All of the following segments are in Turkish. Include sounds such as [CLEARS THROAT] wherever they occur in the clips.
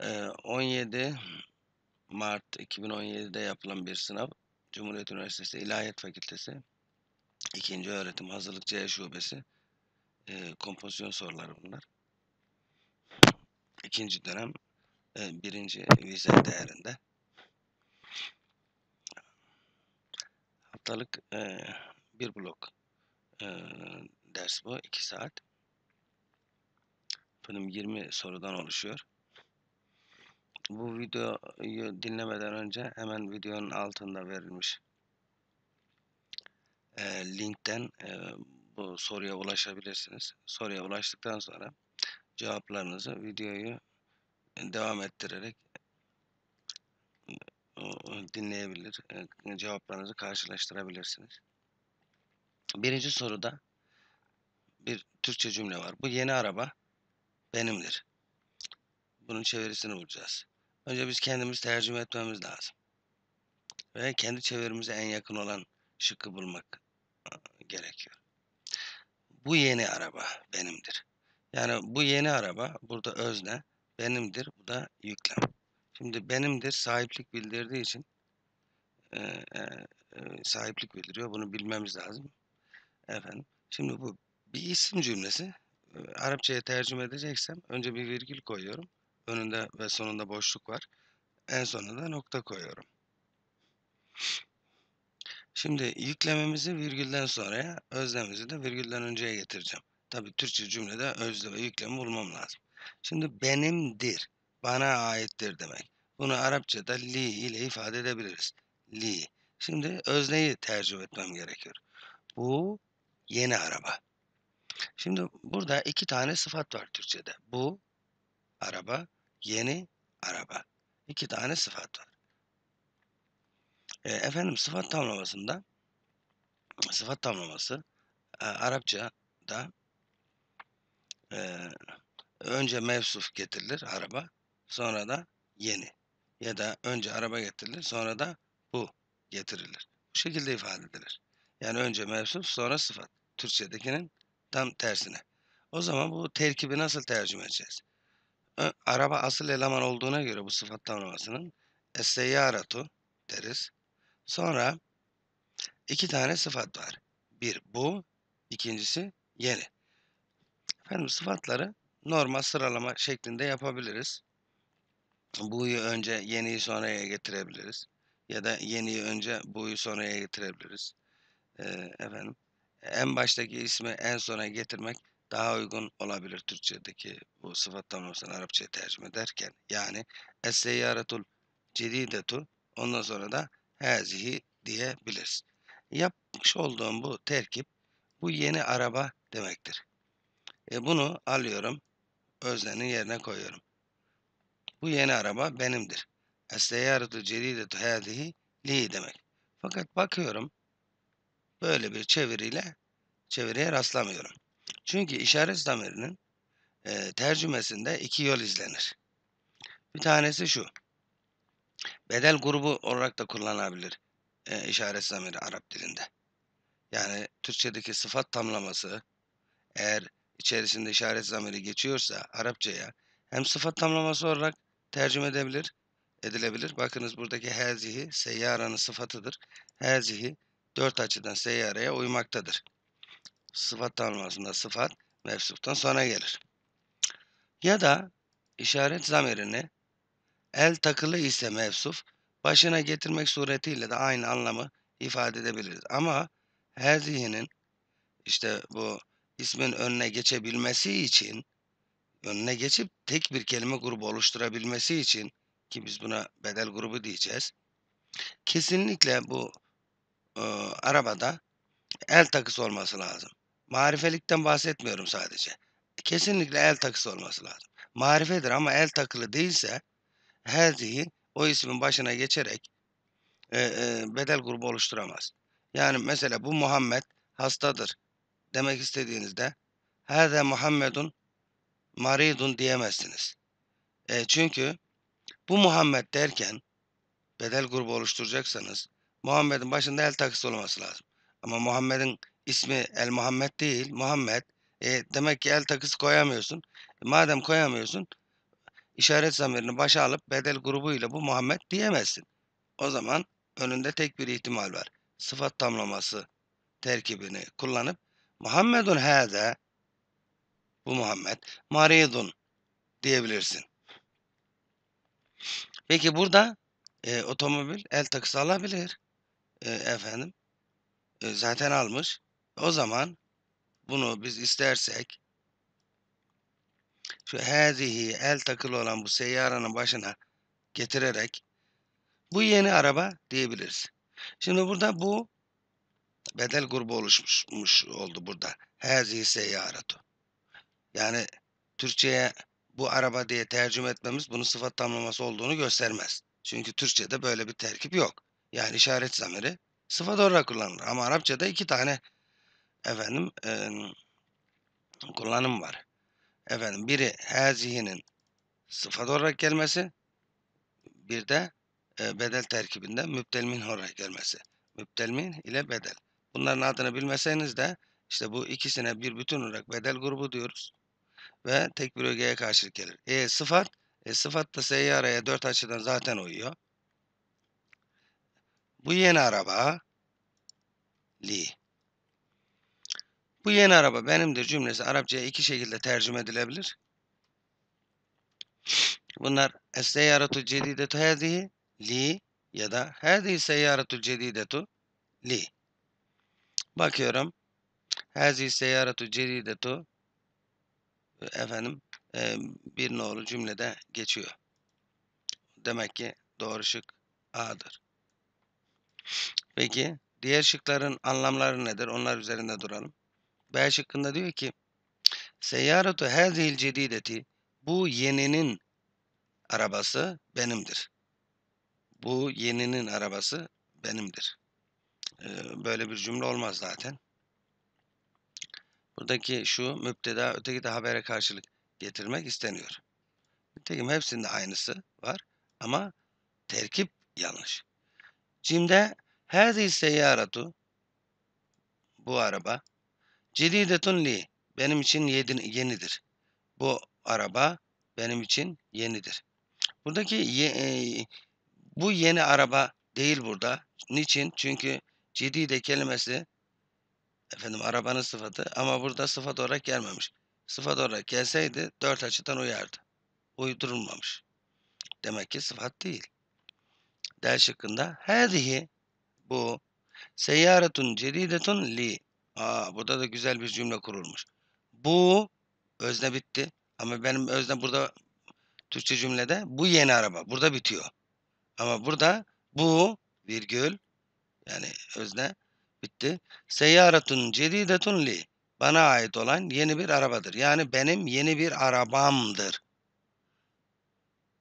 17 Mart 2017'de yapılan bir sınav Cumhuriyet Üniversitesi İlahiyat Fakültesi 2. Öğretim Hazırlık C Şubesi e, kompozisyon soruları bunlar. İkinci dönem e, birinci vize değerinde. Haftalık e, bir blok e, ders bu. 2 saat. Bunun 20 sorudan oluşuyor bu videoyu dinlemeden önce hemen videonun altında verilmiş e, linkten e, bu soruya ulaşabilirsiniz. Soruya ulaştıktan sonra cevaplarınızı videoyu devam ettirerek e, dinleyebilir, e, cevaplarınızı karşılaştırabilirsiniz. Birinci soruda bir Türkçe cümle var. Bu yeni araba benimdir. Bunun çevirisini bulacağız. Önce biz kendimiz tercüme etmemiz lazım. Ve kendi çevremize en yakın olan şıkkı bulmak gerekiyor. Bu yeni araba benimdir. Yani bu yeni araba burada özne benimdir. Bu da yüklem. Şimdi benimdir sahiplik bildirdiği için e, e, sahiplik bildiriyor. Bunu bilmemiz lazım. Efendim. Şimdi bu bir isim cümlesi. Arapçaya tercüme edeceksem önce bir virgül koyuyorum. Önünde ve sonunda boşluk var. En sonunda da nokta koyuyorum. Şimdi yüklememizi virgülden sonraya, özlemimizi de virgülden önceye getireceğim. Tabi Türkçe cümlede özle ve yüklemi bulmam lazım. Şimdi benimdir, bana aittir demek. Bunu Arapçada li ile ifade edebiliriz. Li. Şimdi özneyi tercih etmem gerekiyor. Bu yeni araba. Şimdi burada iki tane sıfat var Türkçe'de. Bu araba, yeni araba. İki tane sıfat var. E, efendim sıfat tamlamasında sıfat tamlaması e, Arapça'da e, önce mevsuf getirilir araba sonra da yeni ya da önce araba getirilir sonra da bu getirilir. Bu şekilde ifade edilir. Yani önce mevsuf sonra sıfat. Türkçedekinin tam tersine. O zaman bu terkibi nasıl tercüme edeceğiz? Araba asıl eleman olduğuna göre bu sıfat tamlamasının es-seyyaratu deriz. Sonra iki tane sıfat var. Bir bu, ikincisi yeni. Efendim sıfatları normal sıralama şeklinde yapabiliriz. Bu'yu önce yeniyi sonraya getirebiliriz. Ya da yeniyi önce bu'yu sonraya getirebiliriz. Ee, efendim en baştaki ismi en sona getirmek daha uygun olabilir Türkçedeki bu sıfatlanmasını Arapçaya tercüme ederken. Yani Es-Seyyaratul Cedidetul ondan sonra da Hazihi diyebiliriz. Yapmış olduğum bu terkip bu yeni araba demektir. E bunu alıyorum öznenin yerine koyuyorum. Bu yeni araba benimdir. Es-Seyyaratul Cedidetul Hazihi li demek. Fakat bakıyorum böyle bir çeviriyle çeviriye rastlamıyorum. Çünkü işaret zamirinin e, tercümesinde iki yol izlenir. Bir tanesi şu. Bedel grubu olarak da kullanabilir e, işaret zamiri Arap dilinde. Yani Türkçedeki sıfat tamlaması eğer içerisinde işaret zamiri geçiyorsa Arapçaya hem sıfat tamlaması olarak tercüme edebilir, edilebilir. Bakınız buradaki hazihi seyyaranın sıfatıdır. Hazihi dört açıdan seyyara'ya uymaktadır sıfat anlamasında sıfat mevsuftan sonra gelir. Ya da işaret zamirini el takılı ise mevsuf başına getirmek suretiyle de aynı anlamı ifade edebiliriz. Ama her zihinin işte bu ismin önüne geçebilmesi için önüne geçip tek bir kelime grubu oluşturabilmesi için ki biz buna bedel grubu diyeceğiz. Kesinlikle bu e, arabada el takısı olması lazım. Marifelikten bahsetmiyorum sadece. Kesinlikle el takısı olması lazım. Marifedir ama el takılı değilse herzihi o ismin başına geçerek e, e, bedel grubu oluşturamaz. Yani mesela bu Muhammed hastadır demek istediğinizde Herde Muhammedun maridun diyemezsiniz. E, çünkü bu Muhammed derken bedel grubu oluşturacaksanız Muhammed'in başında el takısı olması lazım. Ama Muhammed'in ismi El Muhammed değil Muhammed. E, demek ki el takısı koyamıyorsun. E, madem koyamıyorsun işaret zamirini başa alıp bedel grubuyla bu Muhammed diyemezsin. O zaman önünde tek bir ihtimal var. Sıfat tamlaması terkibini kullanıp Muhammedun hâde bu Muhammed maridun diyebilirsin. Peki burada e, otomobil el takısı alabilir. E, efendim e, zaten almış. O zaman bunu biz istersek şu hazihi el takılı olan bu seyyaranın başına getirerek bu yeni araba diyebiliriz. Şimdi burada bu bedel grubu oluşmuş oldu burada. Hazihi seyyaratu. Yani Türkçe'ye bu araba diye tercüme etmemiz bunun sıfat tamlaması olduğunu göstermez. Çünkü Türkçe'de böyle bir terkip yok. Yani işaret zamiri sıfat olarak kullanılır. Ama Arapça'da iki tane efendim e, kullanım var. Efendim biri hazihinin sıfat olarak gelmesi bir de e, bedel terkibinde müptelmin olarak gelmesi. Müptelmin ile bedel. Bunların adını bilmeseniz de işte bu ikisine bir bütün olarak bedel grubu diyoruz. Ve tek bir ögeye karşılık gelir. E, sıfat, e, sıfat da seyyareye dört açıdan zaten uyuyor. Bu yeni araba li. Bu yeni araba benimdir cümlesi Arapçaya iki şekilde tercüme edilebilir. Bunlar Es-seyyaratul cedidetu hadihi li ya da hadihi seyyaratu cedidetu li. Bakıyorum. Hadihi seyyaratu cedidetu efendim e, bir nolu cümlede geçiyor. Demek ki doğru şık A'dır. Peki diğer şıkların anlamları nedir? Onlar üzerinde duralım. B şıkkında diyor ki Seyyaratu hazihil cedideti bu yeninin arabası benimdir. Bu yeninin arabası benimdir. Ee, böyle bir cümle olmaz zaten. Buradaki şu müpteda öteki de habere karşılık getirmek isteniyor. Nitekim hepsinde aynısı var ama terkip yanlış. Cimde hazi seyyaratu bu araba Cedidetun li. Benim için yenidir. Bu araba benim için yenidir. Buradaki ye, e, bu yeni araba değil burada. Niçin? Çünkü cedide kelimesi efendim arabanın sıfatı ama burada sıfat olarak gelmemiş. Sıfat olarak gelseydi dört açıdan uyardı. Uydurulmamış. Demek ki sıfat değil. Del şıkkında hadihi bu seyyaretun cedidetun li Aa, burada da güzel bir cümle kurulmuş. Bu özne bitti. Ama benim özne burada Türkçe cümlede bu yeni araba. Burada bitiyor. Ama burada bu virgül yani özne bitti. Seyyaratun cedidetun li. Bana ait olan yeni bir arabadır. Yani benim yeni bir arabamdır.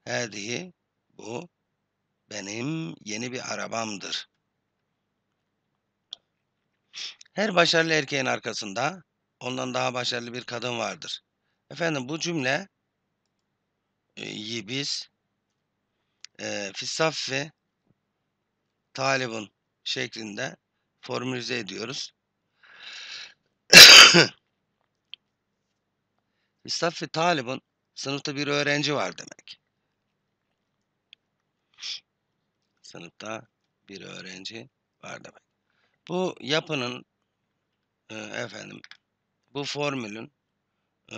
Hediye bu benim yeni bir arabamdır. Her başarılı erkeğin arkasında ondan daha başarılı bir kadın vardır. Efendim bu cümle e, yi biz e, Fissaffi Talibun şeklinde formülize ediyoruz. [COUGHS] Fissaffi Talibun sınıfta bir öğrenci var demek. Sınıfta bir öğrenci var demek. Bu yapının ee, efendim bu formülün e,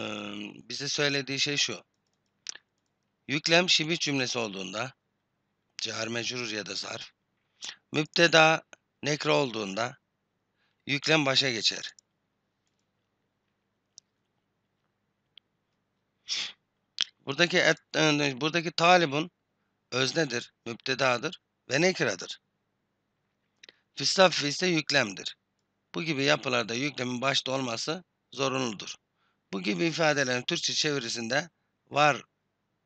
bize söylediği şey şu. Yüklem şibih cümlesi olduğunda car mecrur ya da zarf müpteda nekre olduğunda yüklem başa geçer. Buradaki et, ıı, buradaki talibun öznedir, müptedadır ve nekradır. Fistafi ise yüklemdir. Bu gibi yapılarda yüklemin başta olması zorunludur. Bu gibi ifadelerin Türkçe çevirisinde var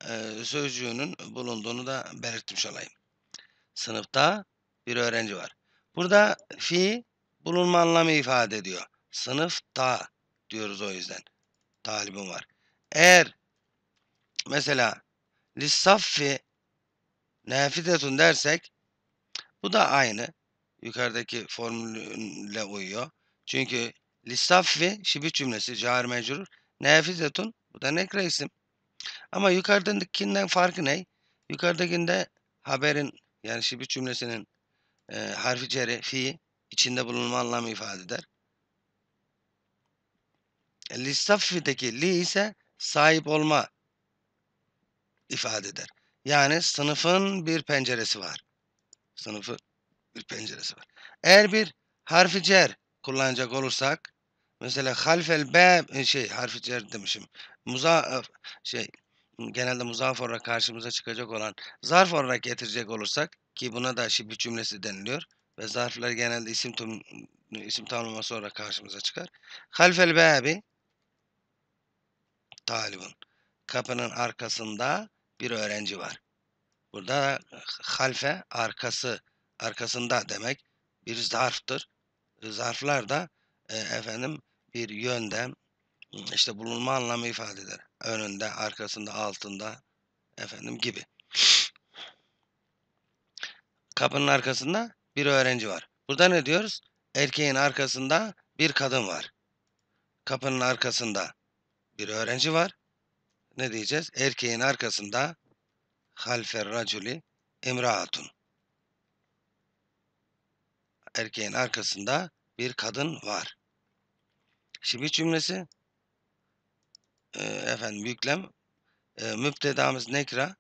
e, sözcüğünün bulunduğunu da belirtmiş olayım. Sınıfta bir öğrenci var. Burada fi bulunma anlamı ifade ediyor. Sınıfta diyoruz o yüzden. Talibim var. Eğer mesela lissaffi nafidetun dersek bu da aynı yukarıdaki formülle uyuyor. Çünkü listaffi şibih cümlesi cahir mecrur. Nefizetun bu da nekre isim. Ama yukarıdakinden farkı ne? Yukarıdakinde haberin yani şibih cümlesinin e, harfi ceri fi içinde bulunma anlamı ifade eder. E, Listaffi'deki li ise sahip olma ifade eder. Yani sınıfın bir penceresi var. Sınıfı bir penceresi var. Eğer bir harfi cer kullanacak olursak mesela halfel be e, şey harfi cer demişim. Muza e, şey genelde muzaf olarak karşımıza çıkacak olan zarf olarak getirecek olursak ki buna da şibih cümlesi deniliyor ve zarflar genelde isim tüm, isim tanımlaması olarak karşımıza çıkar. Halfel bebi talibun. Kapının arkasında bir öğrenci var. Burada e, halfe arkası arkasında demek bir zarftır. E, zarflar da e, efendim bir yönde işte bulunma anlamı ifade eder. Önünde, arkasında, altında efendim gibi. Kapının arkasında bir öğrenci var. Burada ne diyoruz? Erkeğin arkasında bir kadın var. Kapının arkasında bir öğrenci var. Ne diyeceğiz? Erkeğin arkasında halfer raculi imraatun erkeğin arkasında bir kadın var. Şibih cümlesi e, efendim yüklem e, müptedamız nekra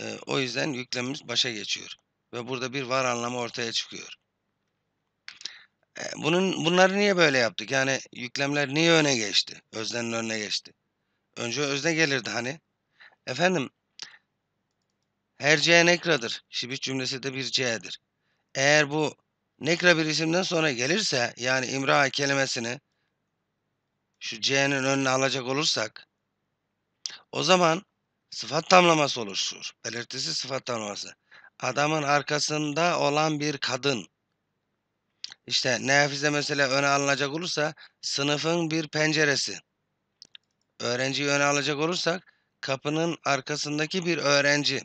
e, o yüzden yüklemimiz başa geçiyor. Ve burada bir var anlamı ortaya çıkıyor. E, bunun Bunları niye böyle yaptık? Yani yüklemler niye öne geçti? Öznenin önüne geçti. Önce özne gelirdi hani. Efendim her C nekradır. Şibih cümlesi de bir C'dir. Eğer bu Nekra bir isimden sonra gelirse yani imra kelimesini şu C'nin önüne alacak olursak o zaman sıfat tamlaması oluşur. Belirtisi sıfat tamlaması. Adamın arkasında olan bir kadın. İşte nefize mesela öne alınacak olursa sınıfın bir penceresi. Öğrenciyi öne alacak olursak kapının arkasındaki bir öğrenci.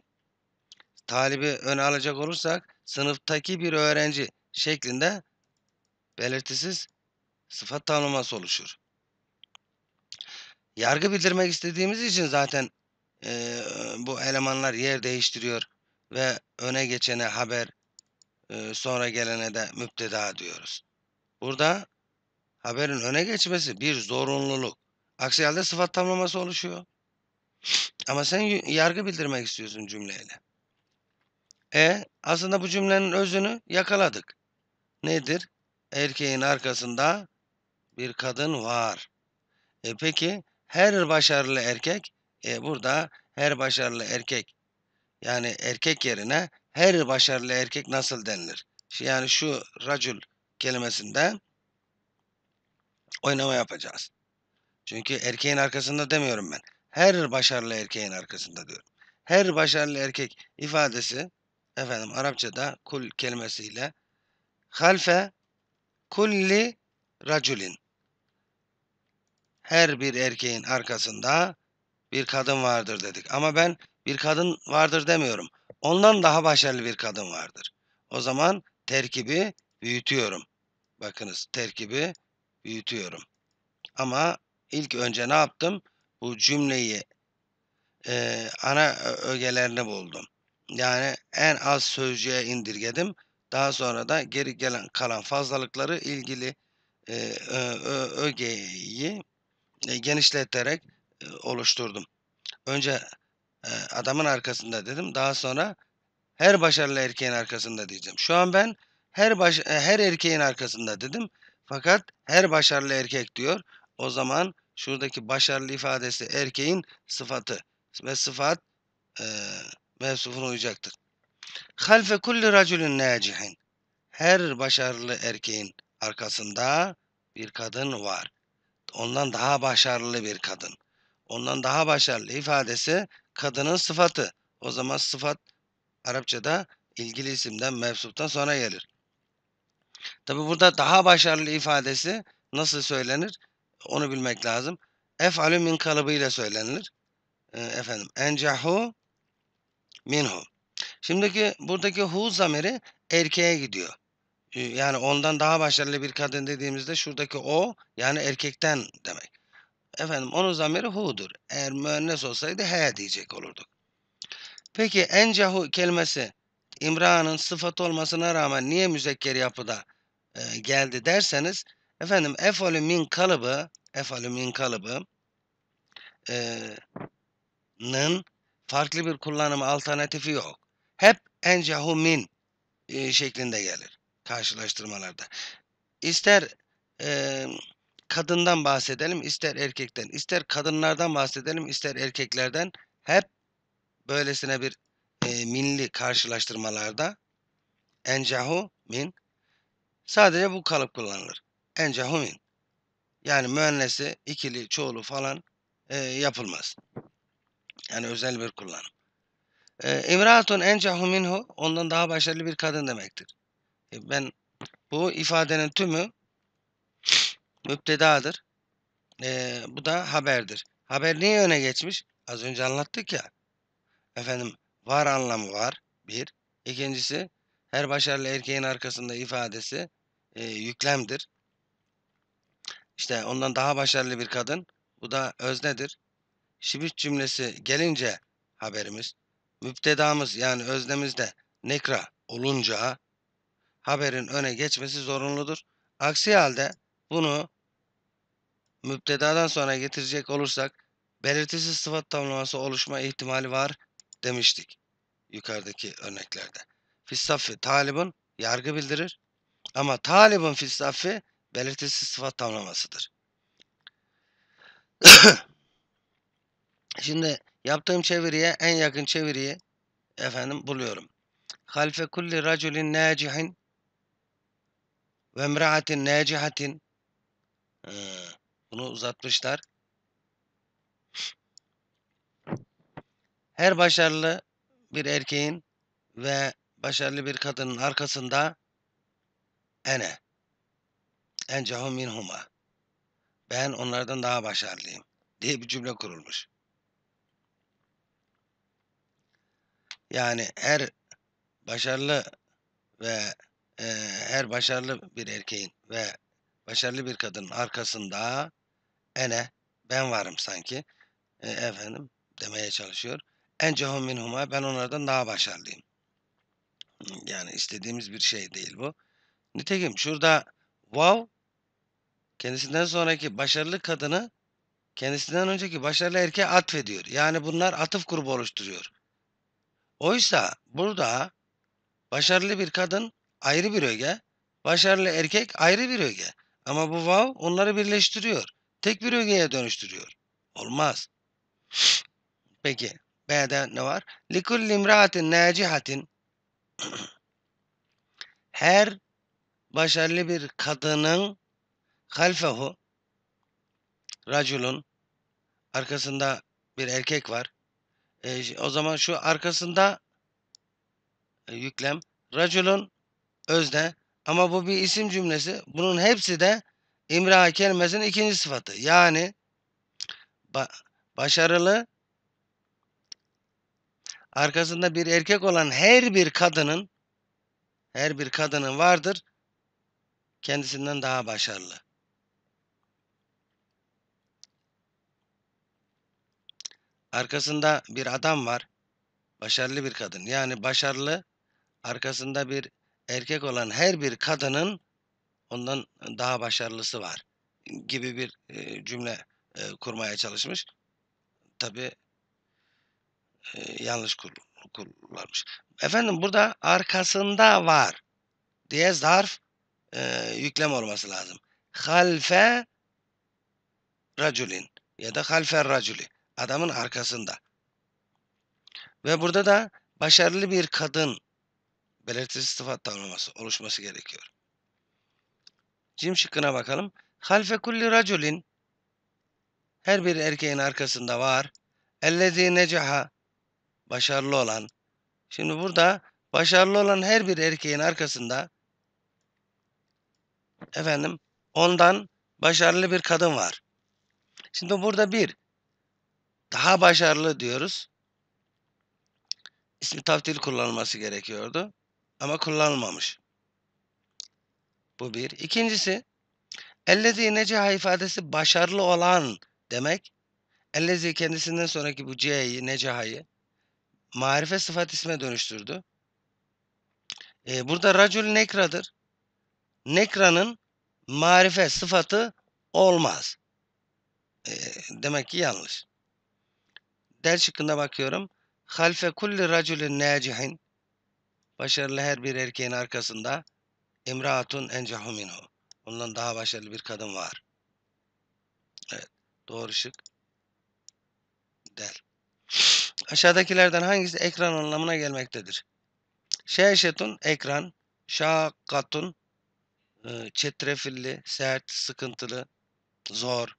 Talibi öne alacak olursak sınıftaki bir öğrenci şeklinde belirtisiz sıfat tanımlaması oluşur. Yargı bildirmek istediğimiz için zaten e, bu elemanlar yer değiştiriyor ve öne geçene haber e, sonra gelene de müpteda diyoruz. Burada haberin öne geçmesi bir zorunluluk. Aksi halde sıfat tamlaması oluşuyor. Ama sen yargı bildirmek istiyorsun cümleyle. E aslında bu cümlenin özünü yakaladık nedir? Erkeğin arkasında bir kadın var. E peki her başarılı erkek e burada her başarılı erkek yani erkek yerine her başarılı erkek nasıl denilir? Yani şu racül kelimesinde oynama yapacağız. Çünkü erkeğin arkasında demiyorum ben. Her başarılı erkeğin arkasında diyorum. Her başarılı erkek ifadesi efendim Arapçada kul kelimesiyle halfe kulli raculin. Her bir erkeğin arkasında bir kadın vardır dedik. Ama ben bir kadın vardır demiyorum. Ondan daha başarılı bir kadın vardır. O zaman terkibi büyütüyorum. Bakınız terkibi büyütüyorum. Ama ilk önce ne yaptım? Bu cümleyi e, ana ögelerini buldum. Yani en az sözcüğe indirgedim daha sonra da geri gelen kalan fazlalıkları ilgili e, ögeyi e, genişleterek e, oluşturdum. Önce e, adamın arkasında dedim. Daha sonra her başarılı erkeğin arkasında diyeceğim. Şu an ben her baş, e, her erkeğin arkasında dedim. Fakat her başarılı erkek diyor. O zaman şuradaki başarılı ifadesi erkeğin sıfatı ve sıfat e, mevsufuna uyacaktır. Halfe kulli raculun nacihin. Her başarılı erkeğin arkasında bir kadın var. Ondan daha başarılı bir kadın. Ondan daha başarılı ifadesi kadının sıfatı. O zaman sıfat Arapçada ilgili isimden, mevsuptan sonra gelir. Tabi burada daha başarılı ifadesi nasıl söylenir? Onu bilmek lazım. Ef'alü min kalıbıyla söylenilir. E, ee, efendim, encahu minhu. Şimdiki buradaki hu zamiri erkeğe gidiyor. Ee, yani ondan daha başarılı bir kadın dediğimizde şuradaki o yani erkekten demek. Efendim onun zamiri hu'dur. Eğer müennes olsaydı he diyecek olurduk. Peki encahu kelimesi İmran'ın sıfat olmasına rağmen niye müzekker yapıda e, geldi derseniz efendim efolü min kalıbı efolü min kalıbı e, nın farklı bir kullanımı alternatifi yok hep encehu min e, şeklinde gelir karşılaştırmalarda. İster e, kadından bahsedelim, ister erkekten, ister kadınlardan bahsedelim, ister erkeklerden hep böylesine bir e, minli karşılaştırmalarda encehu min sadece bu kalıp kullanılır. Encehu min. Yani müennesi, ikili, çoğulu falan e, yapılmaz. Yani özel bir kullanım. Ee, Emratun encehu minhu ondan daha başarılı bir kadın demektir. E, ben bu ifadenin tümü müptedadır. E, bu da haberdir. Haber niye öne geçmiş? Az önce anlattık ya. Efendim var anlamı var. Bir. İkincisi her başarılı erkeğin arkasında ifadesi e, yüklemdir. İşte ondan daha başarılı bir kadın. Bu da öznedir. Şibit cümlesi gelince haberimiz müptedamız yani öznemizde nekra olunca haberin öne geçmesi zorunludur. Aksi halde bunu müptedadan sonra getirecek olursak belirtisiz sıfat tamlaması oluşma ihtimali var demiştik yukarıdaki örneklerde. Fisaffi talibun yargı bildirir ama talibun fisaffi belirtisiz sıfat tamlamasıdır. [CLEARS THROAT] Şimdi Yaptığım çeviriye en yakın çeviriyi efendim buluyorum. Halfe kulli raculin nacihin ve emraatin nacihatin ee, bunu uzatmışlar. Her başarılı bir erkeğin ve başarılı bir kadının arkasında ene encehu minhuma ben onlardan daha başarılıyım diye bir cümle kurulmuş. Yani her başarılı ve e, her başarılı bir erkeğin ve başarılı bir kadının arkasında ene ben varım sanki e, efendim demeye çalışıyor. En Encehum minhuma ben onlardan daha başarılıyım. Yani istediğimiz bir şey değil bu. Nitekim şurada wow kendisinden sonraki başarılı kadını kendisinden önceki başarılı erkeğe atfediyor. Yani bunlar atıf grubu oluşturuyor. Oysa burada başarılı bir kadın ayrı bir öge, başarılı erkek ayrı bir öge. Ama bu vav onları birleştiriyor. Tek bir ögeye dönüştürüyor. Olmaz. Peki B'de ne var? Likul limraatin nacihatin her başarılı bir kadının halfehu raculun arkasında bir erkek var. E, o zaman şu arkasında e, yüklem. Raculun özne. Ama bu bir isim cümlesi. Bunun hepsi de imra kelimesinin ikinci sıfatı. Yani ba başarılı arkasında bir erkek olan her bir kadının her bir kadının vardır kendisinden daha başarılı. Arkasında bir adam var. Başarılı bir kadın. Yani başarılı arkasında bir erkek olan her bir kadının ondan daha başarılısı var gibi bir e, cümle e, kurmaya çalışmış. Tabi e, yanlış kur, kullanmış. Efendim burada arkasında var diye zarf e, yüklem olması lazım. Halfe raculin ya da halfer raculi adamın arkasında. Ve burada da başarılı bir kadın belirtisi sıfat tanımlaması oluşması gerekiyor. Cim şıkkına bakalım. Halfe kulli raculin her bir erkeğin arkasında var. Ellezî necaha başarılı olan. Şimdi burada başarılı olan her bir erkeğin arkasında efendim ondan başarılı bir kadın var. Şimdi burada bir daha başarılı diyoruz. İsmi taftil kullanılması gerekiyordu ama kullanılmamış. Bu bir. İkincisi ellezi necaha ifadesi başarılı olan demek. Ellezi kendisinden sonraki bu C'yi, necahayı marife sıfat isme dönüştürdü. Ee, burada racul nekradır. Nekranın marife sıfatı olmaz. Ee, demek ki yanlış. Del şıkkında bakıyorum. Halfe kulli raculin nacihin. Başarılı her bir erkeğin arkasında imraatun encahu minhu. Ondan daha başarılı bir kadın var. Evet. Doğru şık. Del. Aşağıdakilerden hangisi ekran anlamına gelmektedir? Şeşetun ekran, şakatun e, çetrefilli, sert, sıkıntılı, zor.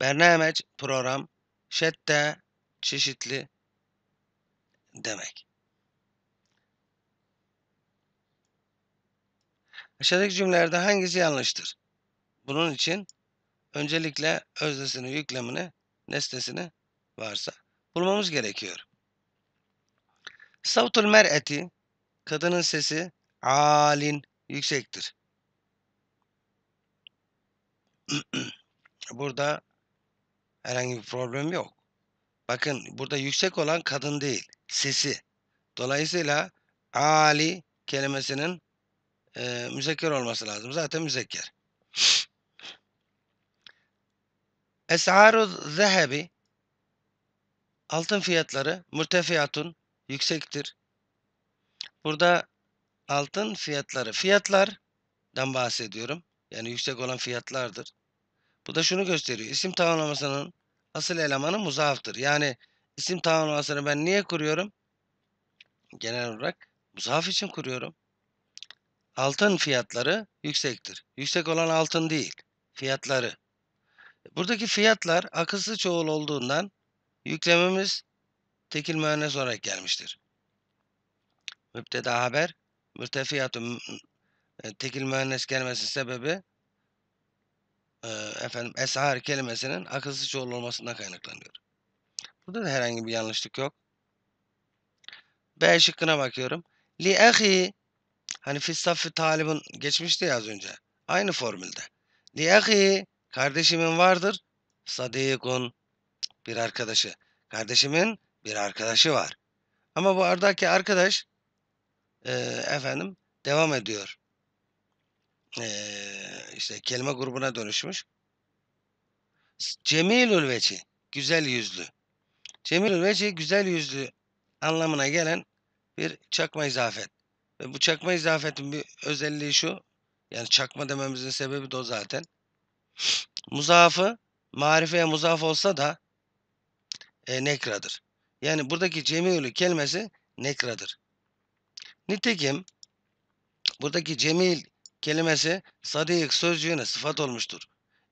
Bernameç program, şedde çeşitli demek. Aşağıdaki cümlelerde hangisi yanlıştır? Bunun için öncelikle öznesini, yüklemini, nesnesini varsa bulmamız gerekiyor. Savtul mer'eti, kadının sesi alin, yüksektir. [CLEARS THROAT] Burada Herhangi bir problem yok. Bakın burada yüksek olan kadın değil, sesi. Dolayısıyla ali kelimesinin e, müzekker olması lazım. Zaten müzekker. [SNIFFS] Es'aru zehebi altın fiyatları mürtefiyatun yüksektir. Burada altın fiyatları fiyatlardan bahsediyorum. Yani yüksek olan fiyatlardır. Bu da şunu gösteriyor. İsim tanımlamasının asıl elemanı muzaftır. Yani isim tanımlamasını ben niye kuruyorum? Genel olarak muzaf için kuruyorum. Altın fiyatları yüksektir. Yüksek olan altın değil, fiyatları. Buradaki fiyatlar akılsız çoğul olduğundan yüklememiz tekil mühendis olarak gelmiştir. Mübdeda haber, mürtefiyatun e, tekil mühendis gelmesi sebebi efendim eshar kelimesinin akılsız çoğul olmasından kaynaklanıyor. Burada da herhangi bir yanlışlık yok. B şıkkına bakıyorum. Li ahi hani fistafi talibin geçmişti ya az önce. Aynı formülde. Li ahi kardeşimin vardır. Sadikun bir arkadaşı. Kardeşimin bir arkadaşı var. Ama bu aradaki arkadaş e, efendim devam ediyor ee, işte kelime grubuna dönüşmüş. Cemil veci, güzel yüzlü. Cemil veci, güzel yüzlü anlamına gelen bir çakma izafet. Ve bu çakma izafetin bir özelliği şu. Yani çakma dememizin sebebi de o zaten. Muzafı, marifeye muzaf olsa da e, nekradır. Yani buradaki cemilü kelimesi nekradır. Nitekim buradaki cemil kelimesi sadiyik sözcüğüne sıfat olmuştur.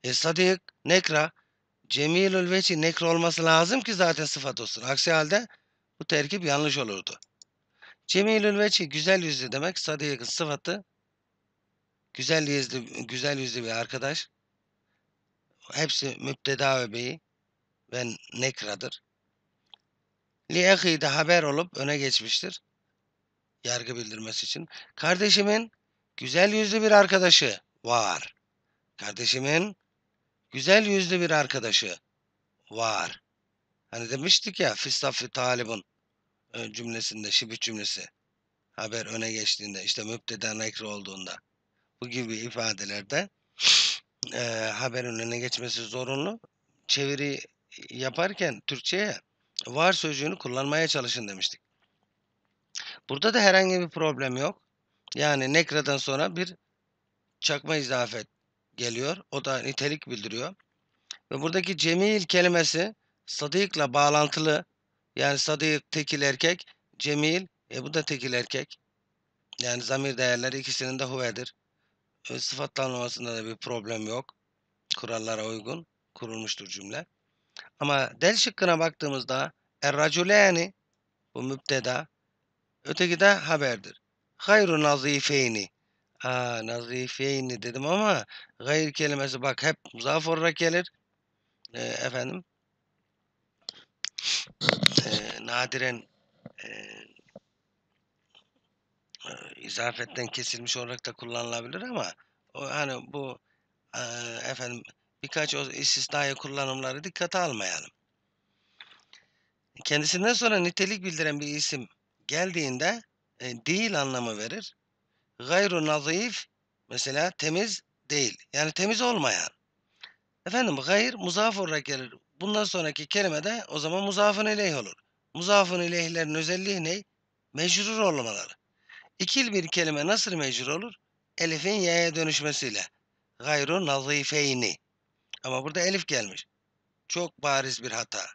E sadiyik nekra, cemilül veçi nekra olması lazım ki zaten sıfat olsun. Aksi halde bu terkip yanlış olurdu. Cemilül veçi güzel yüzlü demek. Sadiyik'in sıfatı güzel yüzlü, güzel yüzlü bir arkadaş. Hepsi müpteda öbeği ve nekradır. Li'ehi de haber olup öne geçmiştir. Yargı bildirmesi için. Kardeşimin güzel yüzlü bir arkadaşı var. Kardeşimin güzel yüzlü bir arkadaşı var. Hani demiştik ya Fistafi Talib'in e, cümlesinde, şibit cümlesi. Haber öne geçtiğinde, işte müpteden ekri olduğunda. Bu gibi ifadelerde e, haberin öne geçmesi zorunlu. Çeviri yaparken Türkçe'ye var sözcüğünü kullanmaya çalışın demiştik. Burada da herhangi bir problem yok. Yani nekra'dan sonra bir çakma izafet geliyor. O da nitelik bildiriyor. Ve buradaki cemil kelimesi sadıkla bağlantılı. Yani sadık tekil erkek, cemil e bu da tekil erkek. Yani zamir değerleri ikisinin de huvedir. E, sıfat da bir problem yok. Kurallara uygun kurulmuştur cümle. Ama del şıkkına baktığımızda erracüleni bu müpteda öteki de haberdir. Gayru nazifeyni. Aa, nazifeyni dedim ama gayr kelimesi bak hep zaaf olarak gelir. Ee, efendim. Ee, nadiren e, e, izafetten kesilmiş olarak da kullanılabilir ama o, hani bu e, efendim birkaç o istisnai kullanımları dikkate almayalım. Kendisinden sonra nitelik bildiren bir isim geldiğinde e, değil anlamı verir. Gayru nazif mesela temiz değil. Yani temiz olmayan. Efendim gayr muzaf olarak gelir. Bundan sonraki kelime de o zaman muzafın ileyh olur. Muzafın ileyhlerin özelliği ne? Mecrur olmaları. İkil bir kelime nasıl mecrur olur? Elif'in y'ye dönüşmesiyle. Gayru nazifeyni. Ama burada elif gelmiş. Çok bariz bir hata.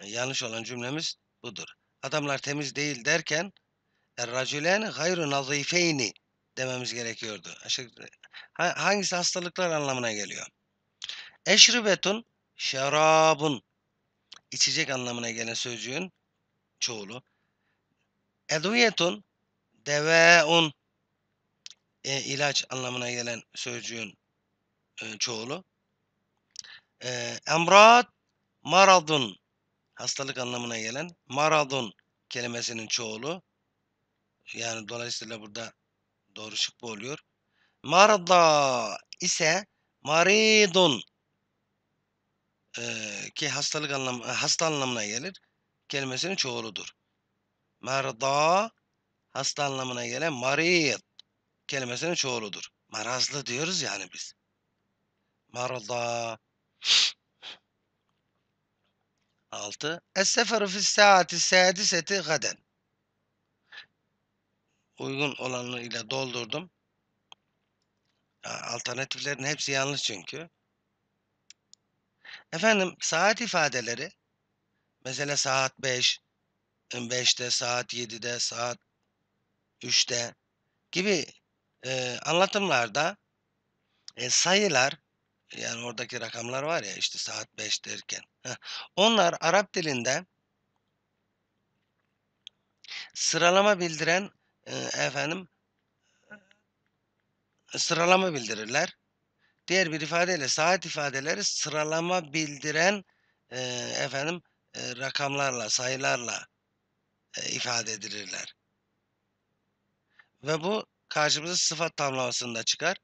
E, yanlış olan cümlemiz budur. Adamlar temiz değil derken e, racülen hayru nazifeyni dememiz gerekiyordu. E, hangisi hastalıklar anlamına geliyor? Eşribetun şarabun içecek anlamına gelen sözcüğün çoğulu. Eduyetun deveun e, ilaç anlamına gelen sözcüğün e, çoğulu. E, emrad maradun hastalık anlamına gelen Maradon kelimesinin çoğulu. Yani dolayısıyla burada doğru şık bu oluyor. Marada ise maridun e, ki hastalık anlam e, hasta anlamına gelir. Kelimesinin çoğuludur. Marada hasta anlamına gelen marid kelimesinin çoğuludur. Marazlı diyoruz yani biz. Marada 6. Es-seferu fis saati sadiseti gaden. Uygun olanı ile doldurdum. Alternatiflerin hepsi yanlış çünkü. Efendim saat ifadeleri mesela saat 5, 5'te, saat 7'de, saat 3'te gibi e, anlatımlarda e, sayılar yani oradaki rakamlar var ya işte saat 5 derken. Onlar Arap dilinde sıralama bildiren e, efendim e, sıralama bildirirler. Diğer bir ifadeyle saat ifadeleri sıralama bildiren e, efendim e, rakamlarla, sayılarla e, ifade edilirler. Ve bu karşımıza sıfat tamlamasında çıkar.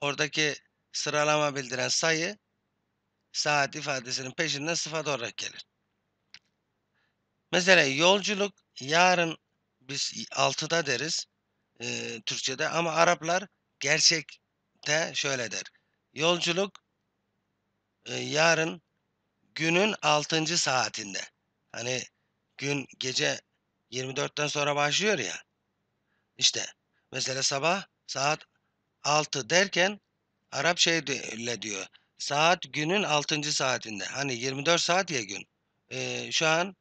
Oradaki sıralama bildiren sayı saat ifadesinin peşinden sıfat olarak gelir. Mesela yolculuk yarın biz 6'da deriz e, Türkçe'de ama Araplar gerçekte şöyle der. Yolculuk e, yarın günün 6. saatinde. Hani gün gece 24'ten sonra başlıyor ya. İşte mesela sabah saat 6 derken Arap şeyle diyor. Saat günün 6. saatinde. Hani 24 saat ya gün. Ee, şu an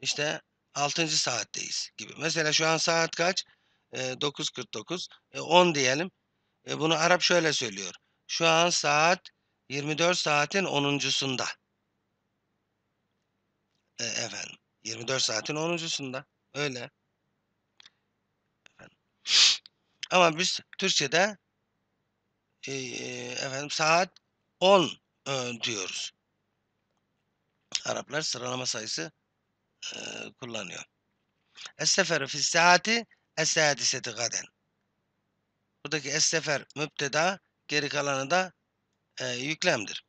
işte 6. saatteyiz gibi. Mesela şu an saat kaç? Ee, 9.49. E, 10 diyelim. E, bunu Arap şöyle söylüyor. Şu an saat 24 saatin 10.sunda. E, efendim. 24 saatin 10.sunda. Öyle. Efendim. Ama biz Türkçe'de efendim saat 10 e, diyoruz. Araplar sıralama sayısı e, kullanıyor. Esteferu fi saati esadiseti gaden. Buradaki estefer mübteda geri kalanı da e, yüklemdir.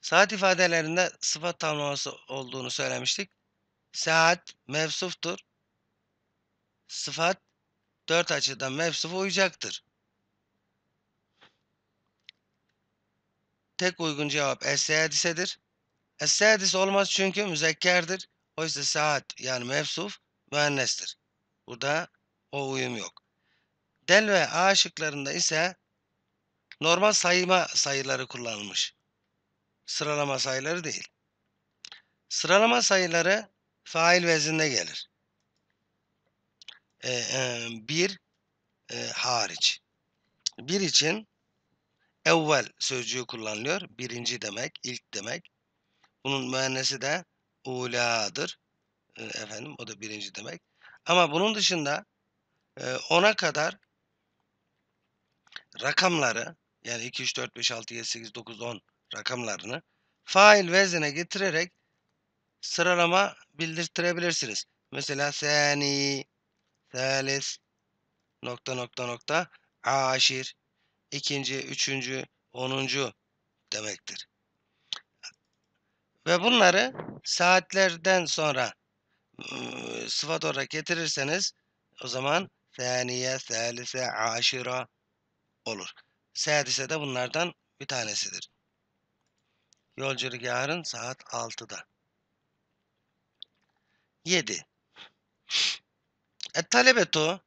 Saat ifadelerinde sıfat tamlaması olduğunu söylemiştik. Saat mevsuftur. Sıfat dört açıdan mevsufa uyacaktır. Tek uygun cevap Es-Sadise'dir. Es-Sadis olmaz çünkü müzekkerdir. Oysa saat yani mevsuf müennestir. Burada o uyum yok. Del ve A şıklarında ise normal sayma sayıları kullanılmış. Sıralama sayıları değil. Sıralama sayıları fail vezinde gelir bir e, hariç. Bir için evvel sözcüğü kullanılıyor. Birinci demek, ilk demek. Bunun mühennesi de uladır. E, efendim o da birinci demek. Ama bunun dışında e, ona kadar rakamları yani 2, 3, 4, 5, 6, 7, 8, 9, 10 rakamlarını fail vezine getirerek sıralama bildirtirebilirsiniz. Mesela seni Selis nokta nokta nokta aşir ikinci, üçüncü, onuncu demektir. Ve bunları saatlerden sonra ıı, sıfat olarak getirirseniz o zaman saniye, selise, aşira olur. Sadise de bunlardan bir tanesidir. Yolculuk yarın saat 6'da. 7. Et-talebetu,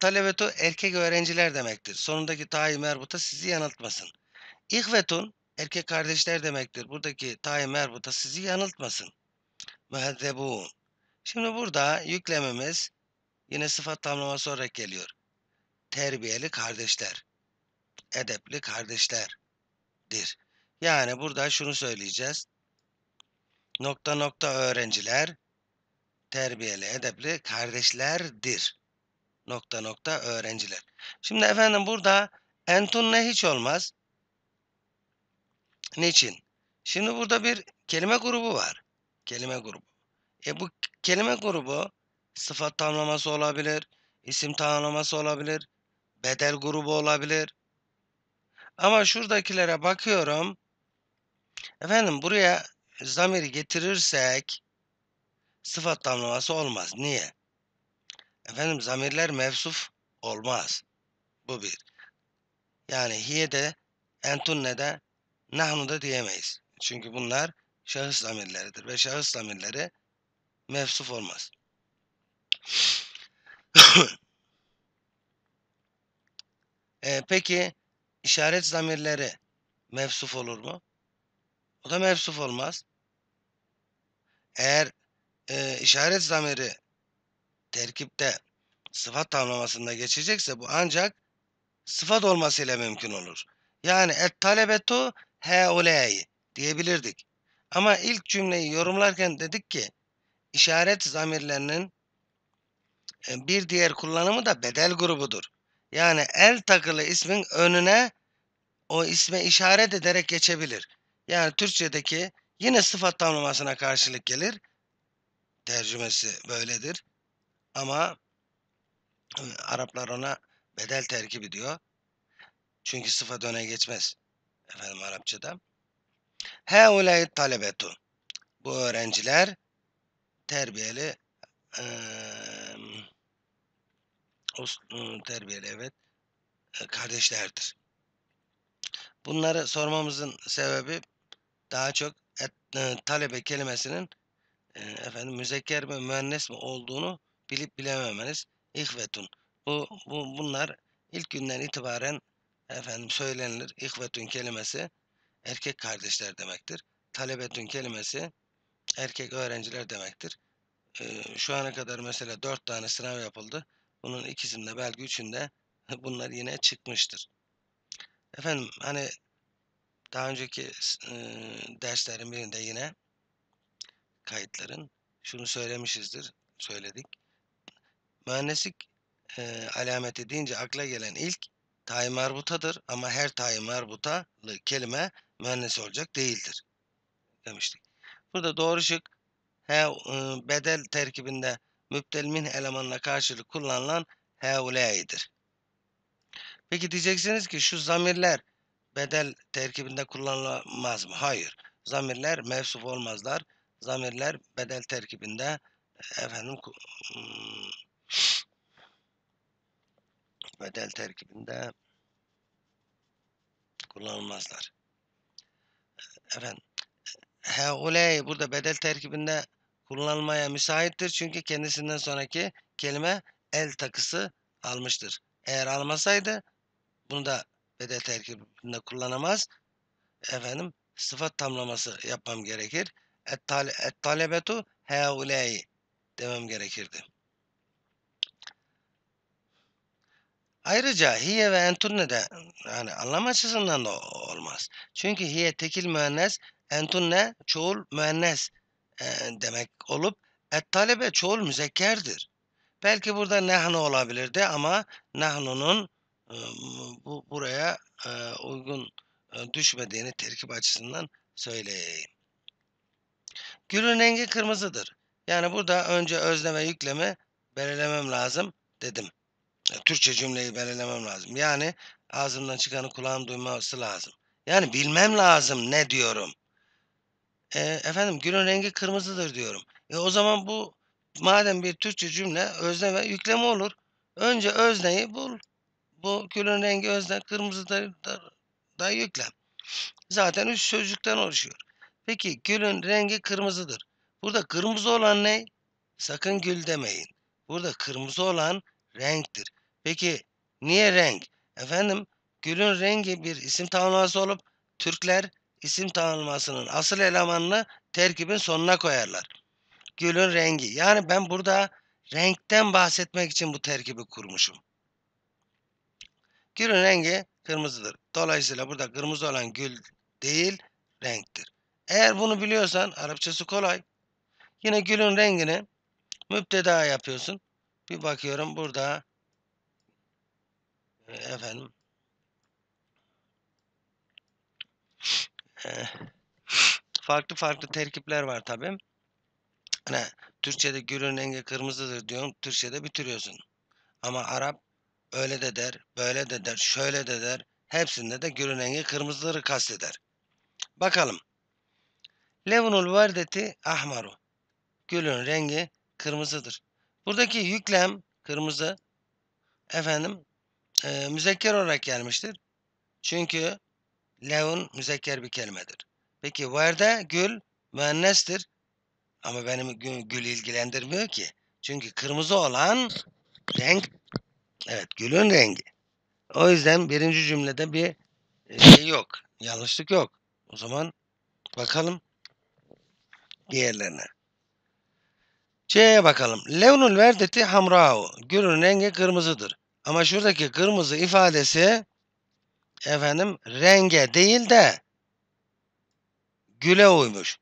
talebetu e, erkek öğrenciler demektir. Sonundaki ta'i merbuta sizi yanıltmasın. İhvetun erkek kardeşler demektir. Buradaki ta'i merbuta sizi yanıltmasın. Muhezzebun. Şimdi burada yüklemimiz yine sıfat tamlama sonra geliyor. Terbiyeli kardeşler. Edepli kardeşlerdir. Yani burada şunu söyleyeceğiz. Nokta nokta öğrenciler terbiyeli, edepli kardeşlerdir. Nokta nokta öğrenciler. Şimdi efendim burada entun ne hiç olmaz. Niçin? Şimdi burada bir kelime grubu var. Kelime grubu. E bu kelime grubu sıfat tamlaması olabilir, isim tamlaması olabilir, bedel grubu olabilir. Ama şuradakilere bakıyorum. Efendim buraya zamir getirirsek sıfat tamlaması olmaz. Niye? Efendim zamirler mevsuf olmaz. Bu bir. Yani hiye de entunne de nahnu da diyemeyiz. Çünkü bunlar şahıs zamirleridir ve şahıs zamirleri mevsuf olmaz. [COUGHS] e, peki işaret zamirleri mevsuf olur mu? O da mevsuf olmaz. Eğer e, işaret zamiri terkipte sıfat tamlamasında geçecekse bu ancak sıfat olmasıyla mümkün olur. Yani et talebetu heuley diyebilirdik. Ama ilk cümleyi yorumlarken dedik ki işaret zamirlerinin e, bir diğer kullanımı da bedel grubudur. Yani el takılı ismin önüne o isme işaret ederek geçebilir. Yani Türkçedeki yine sıfat tanımlamasına karşılık gelir tercümesi böyledir. Ama e, Araplar ona bedel terkibi diyor. Çünkü sıfat öne geçmez. Efendim Arapçada. Heuley talebetu. Bu öğrenciler terbiyeli e, e terbiyeli evet e, kardeşlerdir. Bunları sormamızın sebebi daha çok et, e, talebe kelimesinin efendim müzekker mi müennes mi olduğunu bilip bilememeniz ihvetun. Bu, bu bunlar ilk günden itibaren efendim söylenir İhvetun kelimesi erkek kardeşler demektir. Talebetun kelimesi erkek öğrenciler demektir. Ee, şu ana kadar mesela dört tane sınav yapıldı. Bunun ikisinde belki üçünde [LAUGHS] bunlar yine çıkmıştır. Efendim hani daha önceki e, derslerin birinde yine kayıtların şunu söylemişizdir, söyledik. Mühendislik e, alameti deyince akla gelen ilk tayi marbutadır ama her tayi marbutalı kelime mühendis olacak değildir demiştik. Burada doğru şık he, e, bedel terkibinde müptel min elemanla karşılık kullanılan heuleyidir. Peki diyeceksiniz ki şu zamirler bedel terkibinde kullanılmaz mı? Hayır. Zamirler mevsuf olmazlar zamirler bedel terkibinde e, efendim hmm, [SNIFFS] bedel terkibinde kullanılmazlar. E, efendim e, heuley burada bedel terkibinde kullanılmaya müsaittir. Çünkü kendisinden sonraki kelime el takısı almıştır. Eğer almasaydı bunu da bedel terkibinde kullanamaz. Efendim sıfat tamlaması yapmam gerekir. Et talebetu heulei demem gerekirdi. Ayrıca hiye ve entunne de yani anlam açısından da olmaz. Çünkü hiye tekil müennes, entunne çoğul müennes e, demek olup et talebe çoğul müzekkerdir. Belki burada nehnu olabilirdi ama nehnu'nun e, bu buraya e, uygun e, düşmediğini terkip açısından söyleyeyim. Gülün rengi kırmızıdır. Yani burada önce özleme ve yüklemi belelemem lazım dedim. E, Türkçe cümleyi belelemem lazım. Yani ağzımdan çıkanı kulağım duyması lazım. Yani bilmem lazım ne diyorum. E, efendim gülün rengi kırmızıdır diyorum. E, o zaman bu madem bir Türkçe cümle özne ve yükleme olur. Önce özneyi bul. Bu gülün rengi özne kırmızıdır da, da yüklem. Zaten üç sözcükten oluşuyor. Peki gülün rengi kırmızıdır. Burada kırmızı olan ne? Sakın gül demeyin. Burada kırmızı olan renktir. Peki niye renk? Efendim gülün rengi bir isim tanımlaması olup Türkler isim tanımlamasının asıl elemanını terkibin sonuna koyarlar. Gülün rengi. Yani ben burada renkten bahsetmek için bu terkibi kurmuşum. Gülün rengi kırmızıdır. Dolayısıyla burada kırmızı olan gül değil renktir. Eğer bunu biliyorsan Arapçası kolay. Yine gülün rengini müpteda yapıyorsun. Bir bakıyorum burada efendim eh. farklı farklı terkipler var tabi. Hani Türkçe'de gülün rengi kırmızıdır diyorsun. Türkçe'de bitiriyorsun. Ama Arap öyle de der, böyle de der, şöyle de der. Hepsinde de gülün rengi kırmızıları kasteder. Bakalım. Levunul verdeti ahmaru. Gülün rengi kırmızıdır. Buradaki yüklem kırmızı efendim e, müzekker olarak gelmiştir. Çünkü levun müzekker bir kelimedir. Peki verde gül müennestir. Ama benim gül, gül ilgilendirmiyor ki. Çünkü kırmızı olan renk evet gülün rengi. O yüzden birinci cümlede bir e, şey yok. Yanlışlık yok. O zaman bakalım diğerlerine. C'ye bakalım. Levnul verdeti hamra'u. Gülün rengi kırmızıdır. Ama şuradaki kırmızı ifadesi efendim renge değil de güle uymuş.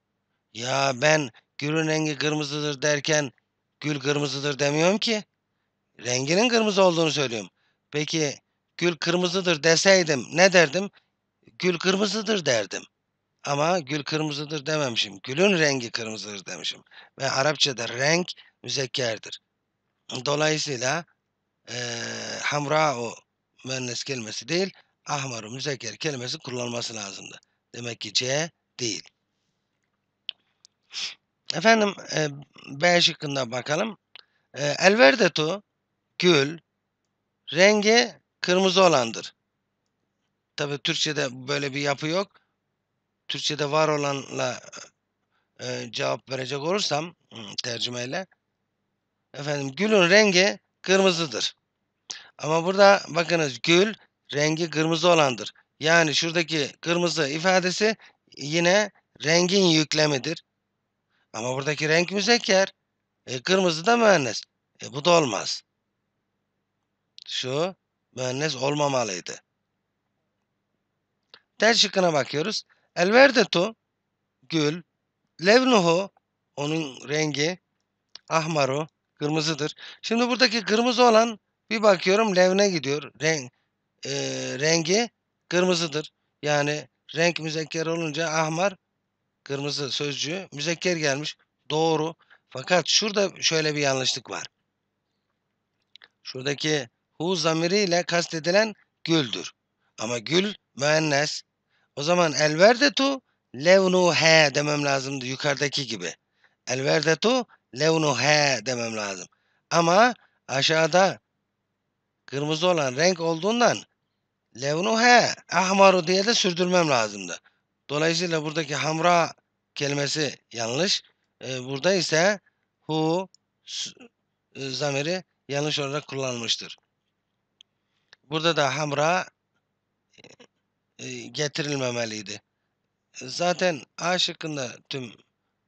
Ya ben gülün rengi kırmızıdır derken gül kırmızıdır demiyorum ki. Renginin kırmızı olduğunu söylüyorum. Peki gül kırmızıdır deseydim ne derdim? Gül kırmızıdır derdim. Ama gül kırmızıdır dememişim. Gülün rengi kırmızıdır demişim. Ve Arapçada renk müzekkerdir. Dolayısıyla e, hamra'u müennes kelimesi değil, ahmaru müzekker kelimesi kullanılması lazımdı. Demek ki C değil. Efendim e, B şıkkında bakalım. E, elverdetu gül rengi kırmızı olandır. Tabi Türkçe'de böyle bir yapı yok. Türkçe'de var olanla e, cevap verecek olursam tercümeyle. Efendim gülün rengi kırmızıdır. Ama burada bakınız gül rengi kırmızı olandır. Yani şuradaki kırmızı ifadesi yine rengin yüklemidir. Ama buradaki renk müzekker. E, kırmızı da müennes. E, bu da olmaz. Şu müennes olmamalıydı. Der şıkkına bakıyoruz. El verdetu gül, levnuhu onun rengi, ahmaru kırmızıdır. Şimdi buradaki kırmızı olan bir bakıyorum levne gidiyor. Renk, e, rengi kırmızıdır. Yani renk müzekker olunca ahmar kırmızı sözcüğü müzekker gelmiş. Doğru. Fakat şurada şöyle bir yanlışlık var. Şuradaki hu zamiriyle kastedilen güldür. Ama gül müennes o zaman el verdetu levnu he demem lazımdı yukarıdaki gibi. El verdetu levnu he demem lazım. Ama aşağıda kırmızı olan renk olduğundan levnu he ahmaru diye de sürdürmem lazımdı. Dolayısıyla buradaki hamra kelimesi yanlış. Ee, burada ise hu e, zamiri yanlış olarak kullanılmıştır. Burada da hamra e, getirilmemeliydi. E, zaten A şıkkında tüm